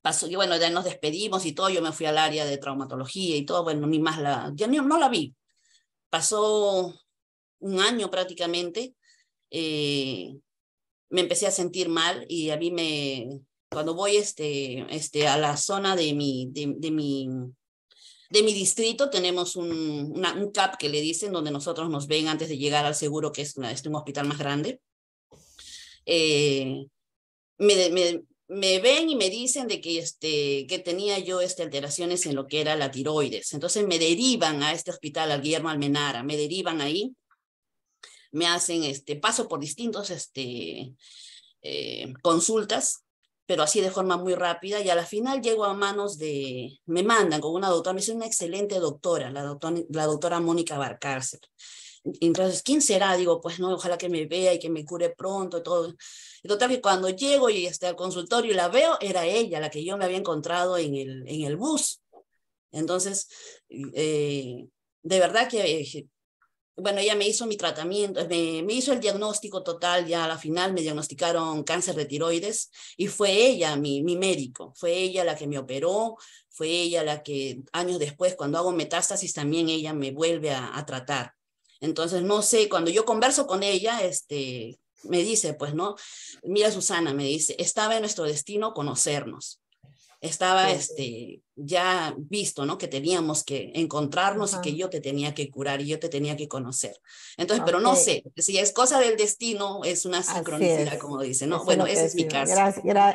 Pasó, y bueno, ya nos despedimos y todo, yo me fui al área de traumatología y todo, bueno, ni más la, ya no la vi, pasó un año prácticamente, eh, me empecé a sentir mal y a mí me, cuando voy este, este, a la zona de mi, de, mi, de mi distrito, tenemos un, CAP que le dicen, donde nosotros nos ven antes de llegar al seguro, que es, este, un hospital más grande. Eh, me, me ven y me dicen de que, este, que tenía yo este, alteraciones en lo que era la tiroides. Entonces me derivan a este hospital, al Guillermo Almenara, me derivan ahí, me hacen, este, paso por distintos este, eh, consultas, pero así de forma muy rápida y a la final llego a manos de, me mandan con una doctora, me dice una excelente doctora, la doctora, la doctora Mónica Barcárcel. Entonces, ¿quién será? Digo, pues no, ojalá que me vea y que me cure pronto, todo. Y total que cuando llego y está el consultorio y la veo, era ella la que yo me había encontrado en el, en el bus. Entonces, eh, de verdad que, eh, bueno, ella me hizo mi tratamiento, me, me, hizo el diagnóstico total, ya a la final me diagnosticaron cáncer de tiroides y fue ella mi, mi médico, fue ella la que me operó, fue ella la que años después, cuando hago metástasis, también ella me vuelve a, a tratar. Entonces, no sé, cuando yo converso con ella, este, me dice, pues, ¿no? Mira, Susana, me dice, estaba en nuestro destino conocernos estaba este, ya visto, ¿no? Que teníamos que encontrarnos y que yo te tenía que curar y yo te tenía que conocer. Entonces, pero no sé, si es cosa del destino, es una sincronicidad, como dicen, ¿no? bueno, esa es, mi caso.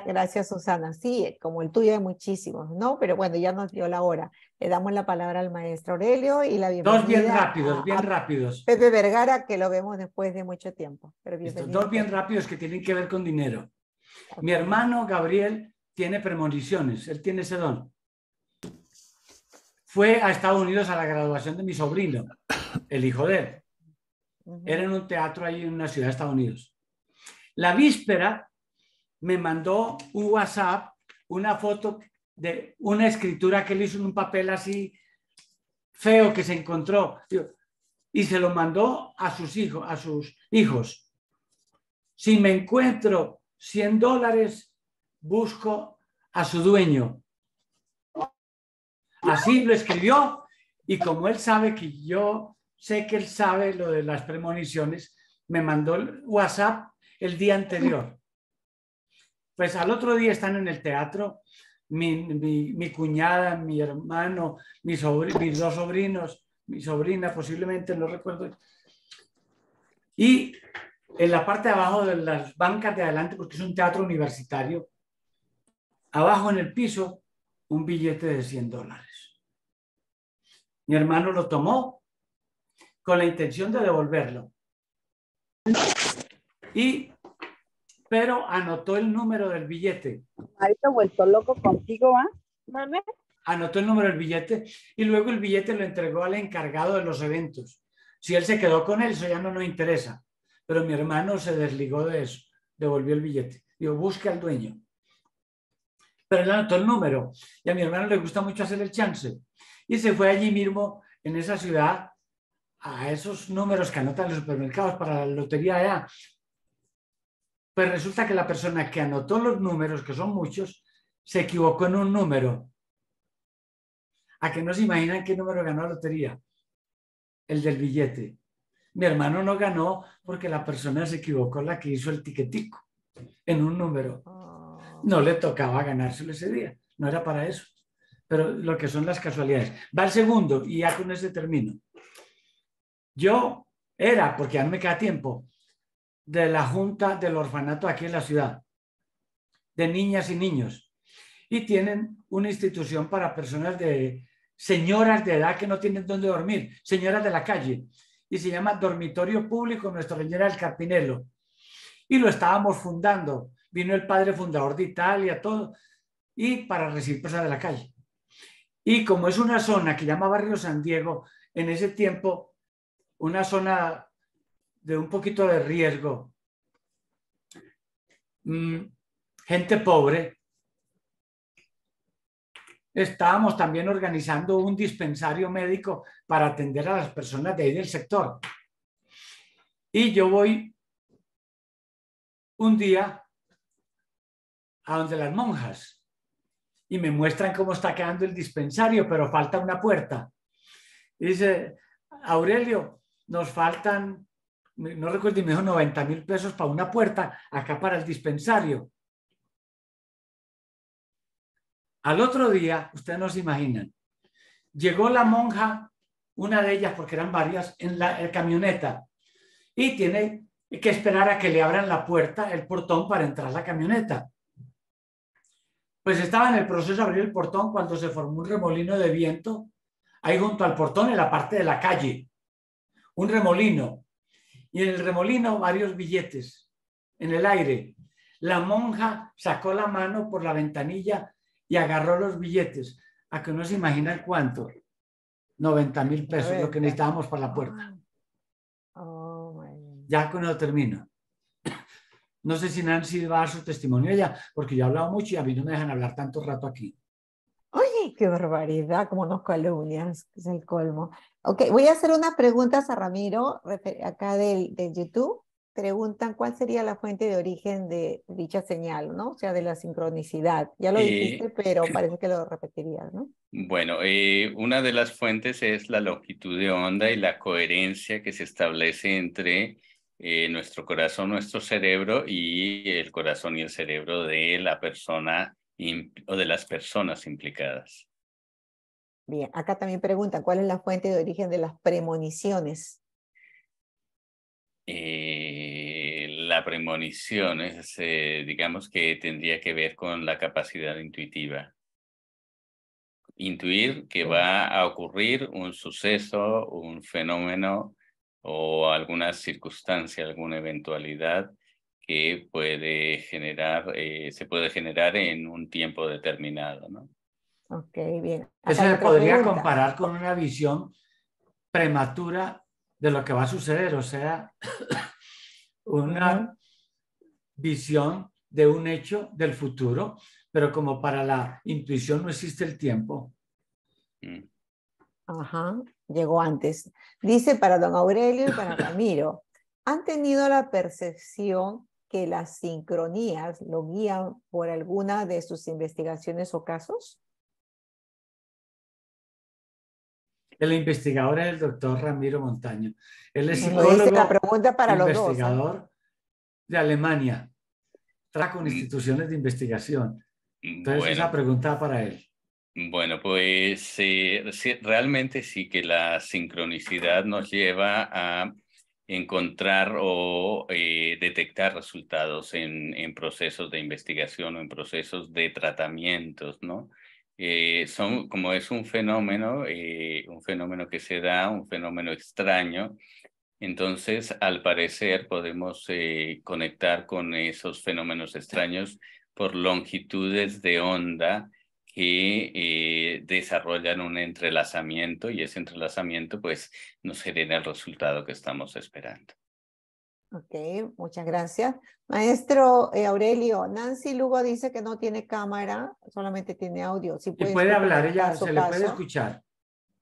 Gracias, Susana. Sí, eh, como el tuyo hay muchísimos, ¿no? Pero bueno, ya nos dio la hora. Le damos la palabra al maestro Aurelio y la bienvenida. Dos bien rápidos,
bien rápidos.
Pepe Vergara, que lo vemos después de mucho tiempo. Pero
dos bien rápidos que tienen que ver con dinero. Mi hermano Gabriel tiene premoniciones, él tiene ese don. Fue a Estados Unidos a la graduación de mi sobrino, el hijo de él. Era en un teatro ahí en una ciudad de Estados Unidos. La víspera me mandó un WhatsApp, una foto de una escritura que él hizo en un papel así feo que se encontró y se lo mandó a sus hijos, a sus hijos. Si me encuentro 100 dólares busco a su dueño. Así lo escribió y como él sabe que yo sé que él sabe lo de las premoniciones, me mandó el WhatsApp el día anterior. Pues al otro día están en el teatro mi, cuñada, mi hermano, mis dos sobrinos, mi sobrina posiblemente, no recuerdo. Y en la parte de abajo de las bancas de adelante, porque es un teatro universitario, abajo en el piso, un billete de 100 dólares. Mi hermano lo tomó con la intención de devolverlo. Y, pero anotó el número del billete.
te vuelto loco contigo, ¿ah?
Anotó el número del billete y luego el billete lo entregó al encargado de los eventos. Si él se quedó con él, eso ya no nos interesa. Pero mi hermano se desligó de eso, devolvió el billete. Digo, busca al dueño pero él anotó el número. Y a mi hermano le gusta mucho hacer el chance. Y se fue allí mismo, en esa ciudad, a esos números que anotan los supermercados para la lotería allá. Pues resulta que la persona que anotó los números, que son muchos, se equivocó en un número. ¿A que no se imaginan qué número ganó la lotería? El del billete. Mi hermano no ganó porque la persona se equivocó, la que hizo el tiquetico en un número. Ah no le tocaba ganárselo ese día, no era para eso. Pero lo que son las casualidades. Va el segundo y ya con ese termino. Yo era, porque ya no me queda tiempo, de la junta del orfanato aquí en la ciudad, de niñas y niños. Y tienen una institución para personas de señoras de edad que no tienen dónde dormir, señoras de la calle. Y se llama Dormitorio Público nuestro Señora del Carpinelo. Y lo estábamos fundando vino el padre fundador de Italia, todo, y para recibir personas de la calle. Y como es una zona que llama Barrio San Diego, en ese tiempo, una zona de un poquito de riesgo, mm, gente pobre, estábamos también organizando un dispensario médico para atender a las personas de ahí del sector. Y yo voy un día a donde las monjas y me muestran cómo está quedando el dispensario, pero falta una puerta. dice, Aurelio, nos faltan, no recuerdo, me dijo 90 mil pesos para una puerta acá para el dispensario. Al otro día, ustedes no se imaginan, llegó la monja, una de ellas, porque eran varias, en la camioneta y tiene que esperar a que le abran la puerta, el portón para entrar la camioneta. Pues estaba en el proceso de abrir el portón cuando se formó un remolino de viento ahí junto al portón en la parte de la calle. Un remolino. Y en el remolino varios billetes en el aire. La monja sacó la mano por la ventanilla y agarró los billetes. A que no se imagina cuánto. 90 mil pesos, lo que necesitábamos para la puerta.
Oh,
ya con eso termino. No sé si Nancy va a su testimonio ya, porque yo he hablado mucho y a mí no me dejan hablar tanto rato aquí.
Oye, qué barbaridad, como nos calumnias, es el colmo. Ok, voy a hacer unas preguntas a Ramiro, acá del, YouTube. Preguntan cuál sería la fuente de origen de dicha señal, ¿no? O sea, de la sincronicidad. Ya lo eh, dijiste, pero eh, parece que lo repetirías, ¿no?
Bueno, eh, una de las fuentes es la longitud de onda y la coherencia que se establece entre eh, nuestro corazón, nuestro cerebro y el corazón y el cerebro de la persona o de las personas implicadas.
Bien, acá también pregunta ¿cuál es la fuente de origen de las premoniciones?
Eh, la premonición es, eh, digamos que tendría que ver con la capacidad intuitiva. Intuir que va a ocurrir un suceso, un fenómeno o alguna circunstancia, alguna eventualidad que puede generar, eh, se puede generar en un tiempo determinado. ¿no?
bien. Eso se podría
comparar con una visión prematura de lo que va a suceder, o sea, una visión de un hecho del futuro, pero como para la intuición no existe el tiempo.
Mm. Ajá, llegó antes. Dice para don Aurelio y para Ramiro, ¿han tenido la percepción que las sincronías lo guían por alguna de sus investigaciones o casos?
El investigador es el doctor Ramiro Montaño. Él es psicólogo, ¿ah? investigador de Alemania. Trabaja con instituciones de investigación. Entonces, es la pregunta para él.
Bueno, pues eh, realmente sí que la sincronicidad nos lleva a encontrar o eh, detectar resultados en, procesos de investigación o en procesos de tratamientos, ¿no? Eh, son, como es un fenómeno, un fenómeno que se da, un fenómeno extraño, entonces al parecer podemos conectar con esos fenómenos extraños por longitudes de onda que eh, desarrollan un entrelazamiento y ese entrelazamiento pues nos genera el resultado que estamos esperando.
Ok, muchas gracias. Maestro eh, Aurelio, Nancy Lugo dice que no tiene cámara, solamente tiene audio. Si puede, hablar, ella se le puede escuchar.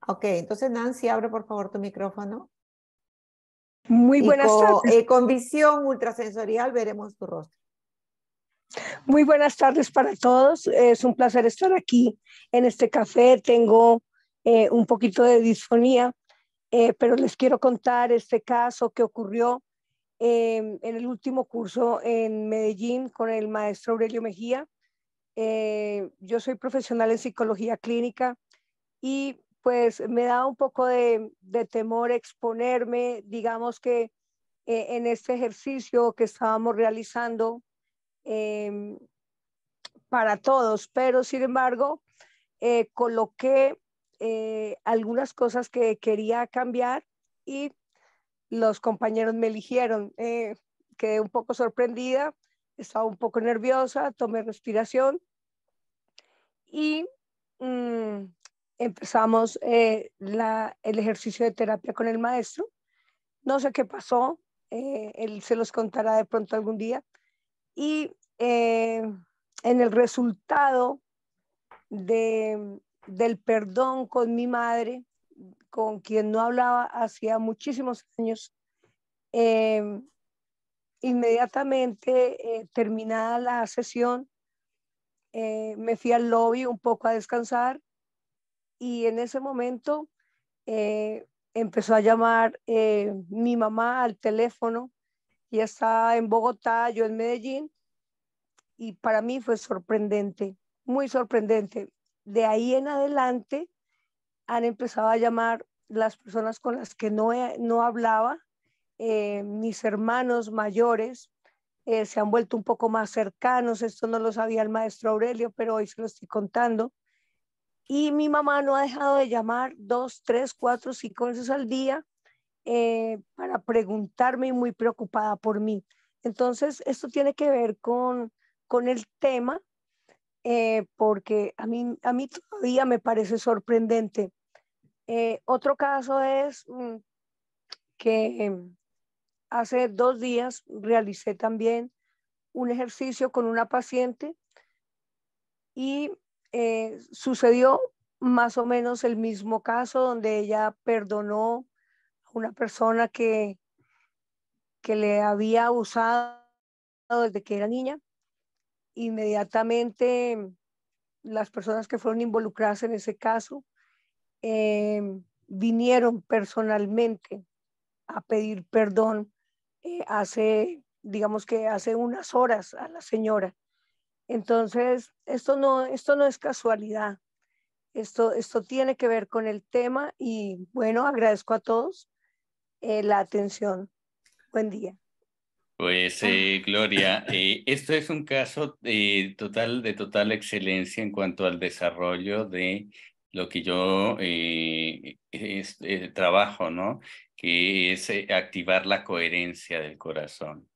Ok, entonces Nancy, abre por favor tu micrófono. Muy buenas tardes. Eh, con visión ultrasensorial veremos tu rostro.
Muy buenas tardes para todos. Es un placer estar aquí en este café. Tengo eh, un poquito de disfonía, eh, pero les quiero contar este caso que ocurrió em, en el último curso en Medellín con el maestro Aurelio Mejía. Eh, yo soy profesional en psicología clínica y pues me da un poco de temor exponerme, digamos que en este ejercicio que estábamos realizando Em, para todos, pero sin embargo, eh, coloqué eh, algunas cosas que quería cambiar y los compañeros me eligieron. Eh, quedé un poco sorprendida, estaba un poco nerviosa, tomé respiración y mm, empezamos el ejercicio de terapia con el maestro. No sé qué pasó, él se los contará de pronto algún día y eh, en el resultado del perdón con mi madre, con quien no hablaba hacía muchísimos años, eh, inmediatamente eh, terminada la sesión, me fui al lobby un poco a descansar y en ese momento empezó a llamar mi mamá al teléfono ella está en Bogotá, yo en Medellín, y para mí fue sorprendente, muy sorprendente. De ahí en adelante han empezado a llamar las personas con las que no, no hablaba, eh, mis hermanos mayores, eh, se han vuelto un poco más cercanos. Esto no lo sabía el maestro Aurelio, pero hoy se lo estoy contando. Y mi mamá no ha dejado de llamar dos, tres, cuatro, cinco veces al día eh, para preguntarme y muy preocupada por mí. Entonces, esto tiene que ver con, el tema, eh, porque a mí, a mí todavía me parece sorprendente. Eh, otro caso es mm, que mm, hace dos días realicé también un ejercicio con una paciente y sucedió más o menos el mismo caso donde ella perdonó una persona que, que le había abusado desde que era niña. Inmediatamente las personas que fueron involucradas en ese caso em, vinieron personalmente a pedir perdón eh, hace, digamos que hace unas horas a la señora. Entonces, esto no, esto no es casualidad. Esto, esto tiene que ver con el tema y bueno, agradezco a todos eh, la atención. Buen día.
Pues ah. eh, Gloria, eh, esto es un caso total de total excelencia en cuanto al desarrollo de lo que yo es, trabajo, ¿no? Que es activar la coherencia del corazón.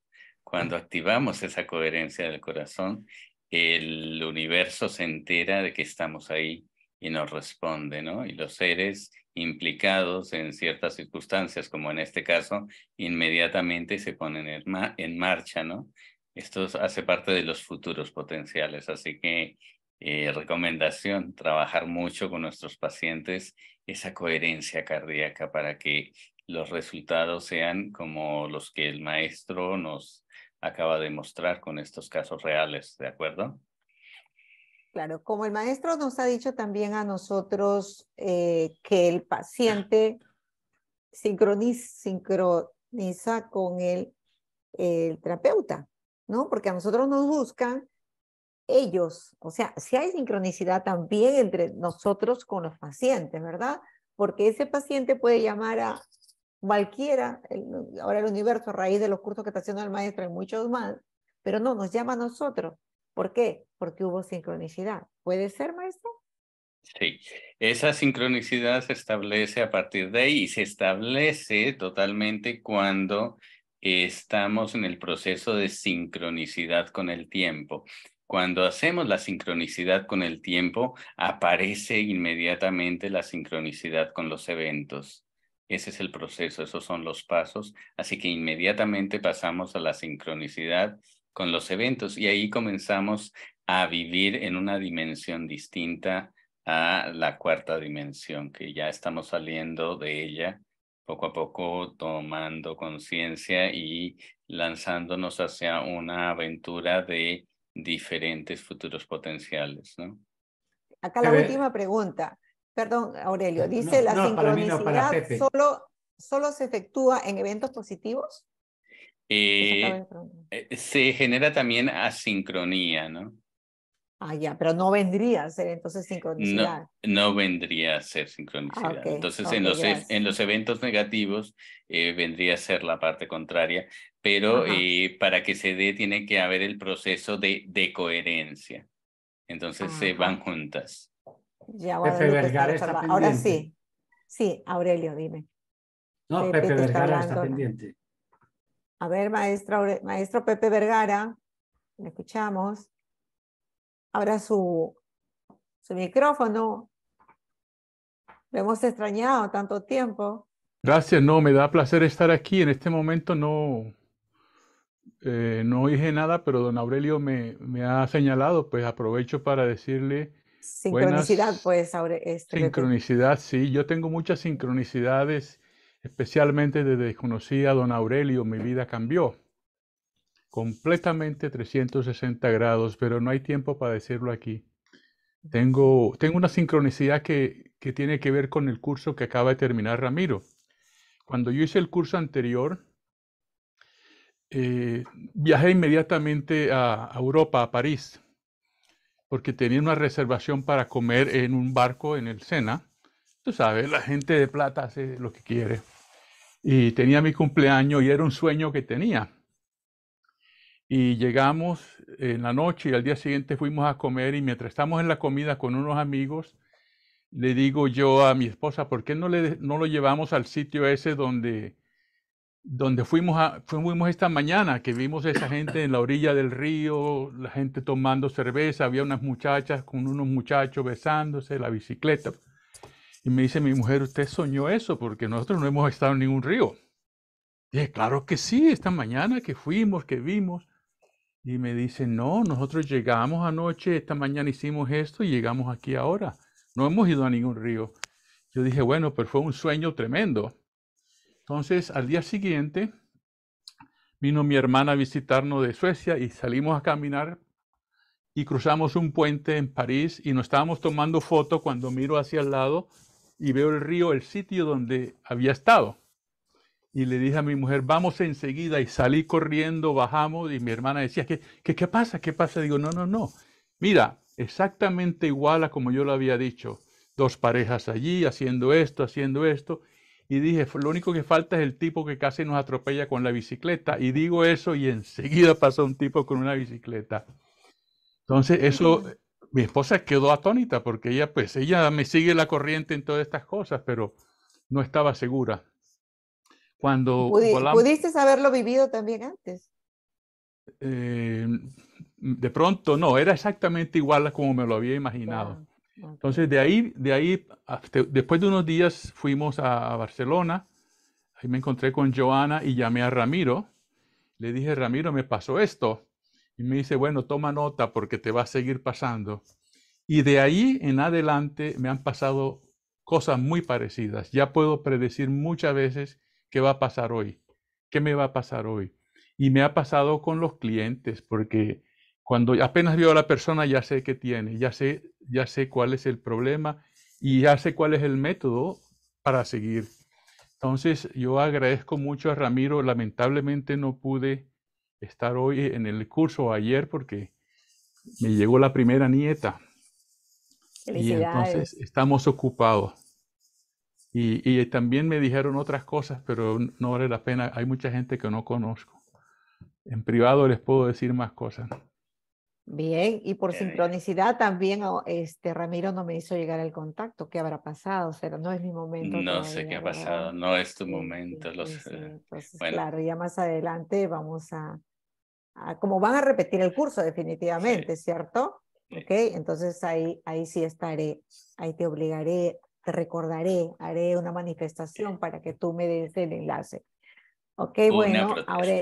Cuando activamos esa coherencia del corazón, el universo se entera de que estamos ahí y nos responde, ¿no? Y los seres implicados en ciertas circunstancias, como en este caso, inmediatamente se ponen en, marcha, ¿no? Esto hace parte de los futuros potenciales, así que eh, recomendación, trabajar mucho con nuestros pacientes esa coherencia cardíaca para que los resultados sean como los que el maestro nos acaba de mostrar con estos casos reales, ¿de acuerdo?
Claro, como el maestro nos ha dicho también a nosotros eh, que el paciente sincroniza, con el, terapeuta, ¿no? Porque a nosotros nos buscan ellos, o sea, si hay sincronicidad también entre nosotros con los pacientes, ¿verdad? Porque ese paciente puede llamar a cualquiera, ahora el universo a raíz de los cursos que está haciendo el maestro y muchos más, pero no, nos llama a nosotros ¿Por qué? Porque hubo sincronicidad. ¿Puede ser, maestro?
Sí, esa sincronicidad se establece a partir de ahí y se establece totalmente cuando estamos en el proceso de sincronicidad con el tiempo. Cuando hacemos la sincronicidad con el tiempo, aparece inmediatamente la sincronicidad con los eventos. Ese es el proceso, esos son los pasos. Así que inmediatamente pasamos a la sincronicidad con los eventos y ahí comenzamos a vivir en una dimensión distinta a la cuarta dimensión, que ya estamos saliendo de ella poco a poco, tomando conciencia y lanzándonos hacia una aventura de diferentes futuros potenciales. ¿no?
Acá la última pregunta. Perdón, Aurelio, dice la sincronicidad solo, solo se efectúa en eventos positivos.
Eh, eh, se genera también asincronía, ¿no?
Ah, ya, pero no vendría a ser entonces sincronicidad.
No, vendría a ser sincronicidad. Ah, entonces, en, los, e, en los eventos negativos eh, vendría a ser la parte contraria, pero para que se dé tiene que haber el proceso de, de coherencia. Entonces se van juntas.
Pepe Vergara está, pendiente. Ahora sí. Sí, Aurelio, dime. No, Pepe, Vergara está pendiente. A ver, maestro maestro Pepe Vergara, le escuchamos. Abra su, su micrófono. Lo hemos extrañado tanto tiempo.
Gracias, no, me da placer estar aquí. En este momento no, eh, no dije nada, pero don Aurelio me, me, ha señalado, pues aprovecho para decirle. Sincronicidad,
pues, Aurelio. Este,
sincronicidad, sí, yo tengo muchas sincronicidades Especialmente desde que conocí a don Aurelio, mi vida cambió completamente 360 grados, pero no hay tiempo para decirlo aquí. Tengo, tengo una sincronicidad que, tiene que ver con el curso que acaba de terminar Ramiro. Cuando yo hice el curso anterior, eh, viajé inmediatamente a, Europa, a París, porque tenía una reservación para comer en un barco en el Sena sabes, la gente de plata hace lo que quiere. Y tenía mi cumpleaños y era un sueño que tenía. Y llegamos en la noche y al día siguiente fuimos a comer y mientras estamos en la comida con unos amigos, le digo yo a mi esposa, ¿por qué no, le, no lo llevamos al sitio ese donde, donde fuimos, fuimos esta mañana, que vimos esa gente en la orilla del río, la gente tomando cerveza, había unas muchachas con unos muchachos besándose, la bicicleta? Y me dice mi mujer, ¿usted soñó eso? Porque nosotros no hemos estado en ningún río. Y dije, claro que sí, esta mañana que fuimos, que vimos. Y me dice, no, nosotros llegamos anoche, esta mañana hicimos esto y llegamos aquí ahora. No hemos ido a ningún río. Yo dije, bueno, pero pues fue un sueño tremendo. Entonces, al día siguiente, vino mi hermana a visitarnos de Suecia y salimos a caminar y cruzamos un puente en París y nos estábamos tomando foto cuando miro hacia el lado y veo el río, el sitio donde había estado. Y le dije a mi mujer, vamos enseguida. Y salí corriendo, bajamos. Y mi hermana decía, ¿qué, qué, pasa? ¿Qué pasa? Digo, no, no, no. Mira, exactamente igual a como yo lo había dicho. Dos parejas allí, haciendo esto, haciendo esto. Y dije, lo único que falta es el tipo que casi nos atropella con la bicicleta. Y digo eso y enseguida pasa un tipo con una bicicleta. Entonces, eso, mi esposa quedó atónita porque ella, pues, ella me sigue la corriente en todas estas cosas, pero no estaba segura. Cuando ¿Pudiste
haberlo vivido también antes?
Eh, de pronto no, era exactamente igual a como me lo había imaginado. Ah, Entonces de ahí, de ahí después de unos días fuimos a, a, Barcelona, ahí me encontré con Joana y llamé a Ramiro. Le dije, Ramiro, me pasó esto. Y me dice, bueno, toma nota porque te va a seguir pasando. Y de ahí en adelante me han pasado cosas muy parecidas. Ya puedo predecir muchas veces qué va a pasar hoy, qué me va a pasar hoy. Y me ha pasado con los clientes, porque cuando apenas veo a la persona ya sé qué tiene, ya sé, ya sé cuál es el problema y ya sé cuál es el método para seguir. Entonces, yo agradezco mucho a Ramiro. Lamentablemente no pude estar hoy en el curso ayer porque me llegó la primera nieta.
Y entonces
estamos ocupados. Y, también me dijeron otras cosas, pero no vale la pena. Hay mucha gente que no conozco. En privado les puedo decir más cosas.
Bien, y por sincronicidad también oh, este Ramiro no me hizo llegar el contacto. ¿Qué habrá pasado? O sea, no es mi momento. No sé qué ha pasado,
no es tu momento. claro,
ya más adelante vamos a, como van a repetir el curso definitivamente, ¿cierto? Ok, entonces ahí, ahí sí estaré, ahí te obligaré, te recordaré, haré una manifestación para que tú me des el enlace. Ok, bueno, ahora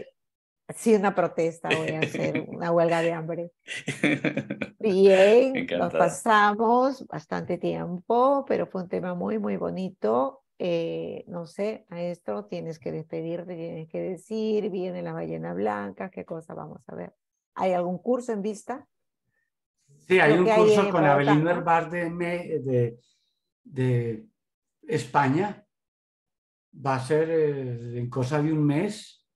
sí, una protesta voy a hacer, una huelga de hambre. Bien, nos pasamos bastante tiempo, pero fue un tema muy, muy bonito eh, no sé, a esto tienes que despedirte, tienes que decir, viene la ballena blanca, qué cosa vamos a ver. ¿Hay algún curso en vista?
Sí, hay un curso con Abelino Herbar
de, de,
de, España. Va a ser eh, en cosa de un mes.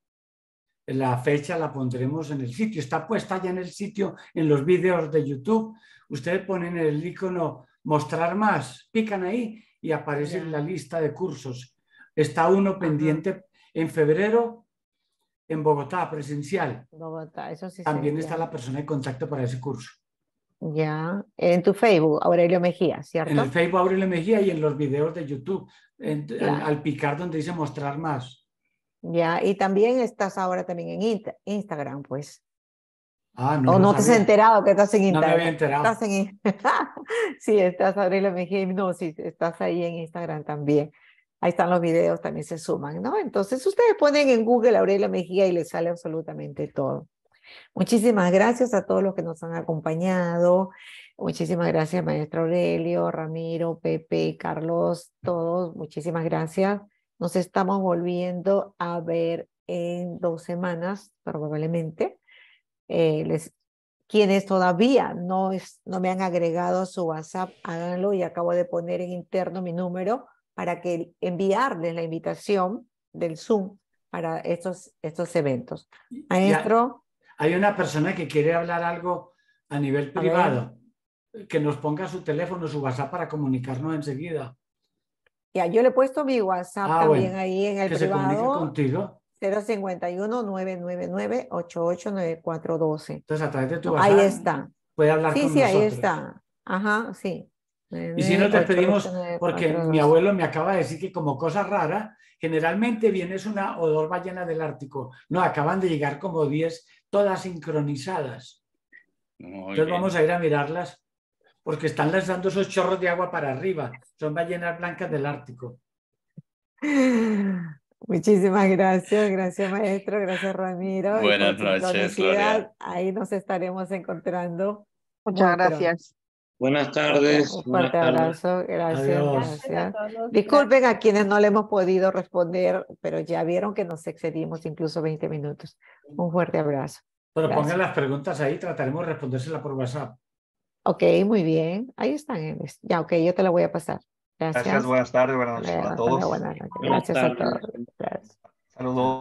La fecha la pondremos en el sitio. Está puesta ya en el sitio, en los vídeos de YouTube. Ustedes ponen el icono mostrar más, pican ahí y aparece en la lista de cursos. Está uno pendiente en febrero en Bogotá, presencial.
Bogotá, eso sí. También está
la persona de contacto para ese curso.
Ya, en tu Facebook, Aurelio Mejía, ¿cierto? En el
Facebook Aurelio Mejía y en los videos de YouTube, al, al, picar donde dice mostrar más.
Ya, y también estás ahora también en Instagram, pues. Ah, no. O no, te has enterado que estás en Instagram. No me había enterado. Estás en... sí, estás Aurelia Mejía sí, estás ahí en Instagram también. Ahí están los videos, también se suman, ¿no? Entonces ustedes ponen en Google Aurelia Mejía y les sale absolutamente todo. Muchísimas gracias a todos los que nos han acompañado. Muchísimas gracias, maestro Aurelio, Ramiro, Pepe, Carlos, todos. Muchísimas gracias. Nos estamos volviendo a ver en dos semanas, probablemente. Eh, les, quienes todavía no, no me han agregado su WhatsApp, háganlo y acabo de poner en interno mi número para que enviarles la invitación del Zoom para estos, estos eventos. Maestro.
hay una persona que quiere hablar algo a nivel privado, que nos ponga su teléfono, su WhatsApp para comunicarnos enseguida.
Ya, yo le he puesto mi WhatsApp ah, también ahí en el que privado. contigo. 051-999-889412. Entonces, a través de tu WhatsApp. Ahí está.
Puede hablar sí, con sí, nosotros. Sí, ahí está.
Ajá, sí. Y si no te
pedimos porque mi abuelo me acaba de decir que como cosa rara, generalmente vienes una odor ballena del Ártico. No, acaban de llegar como 10, todas sincronizadas.
Entonces vamos
a ir a mirarlas, porque están lanzando esos chorros de agua para arriba. Son ballenas blancas del Ártico.
Muchísimas gracias, gracias maestro, gracias Ramiro. Buenas noches, Ahí nos estaremos encontrando. Muchas gracias.
Buenas tardes. Un fuerte abrazo, gracias.
Disculpen a quienes no le hemos podido responder, pero ya vieron que nos excedimos incluso 20 minutos. Un fuerte abrazo. Pero pongan las preguntas ahí,
trataremos de respondérselas por WhatsApp.
Ok, muy bien. Ahí están. Ya, ok, yo
te la voy a pasar. Gracias. buenas tardes, buenas noches a todos. Gracias a todos.
Saludos.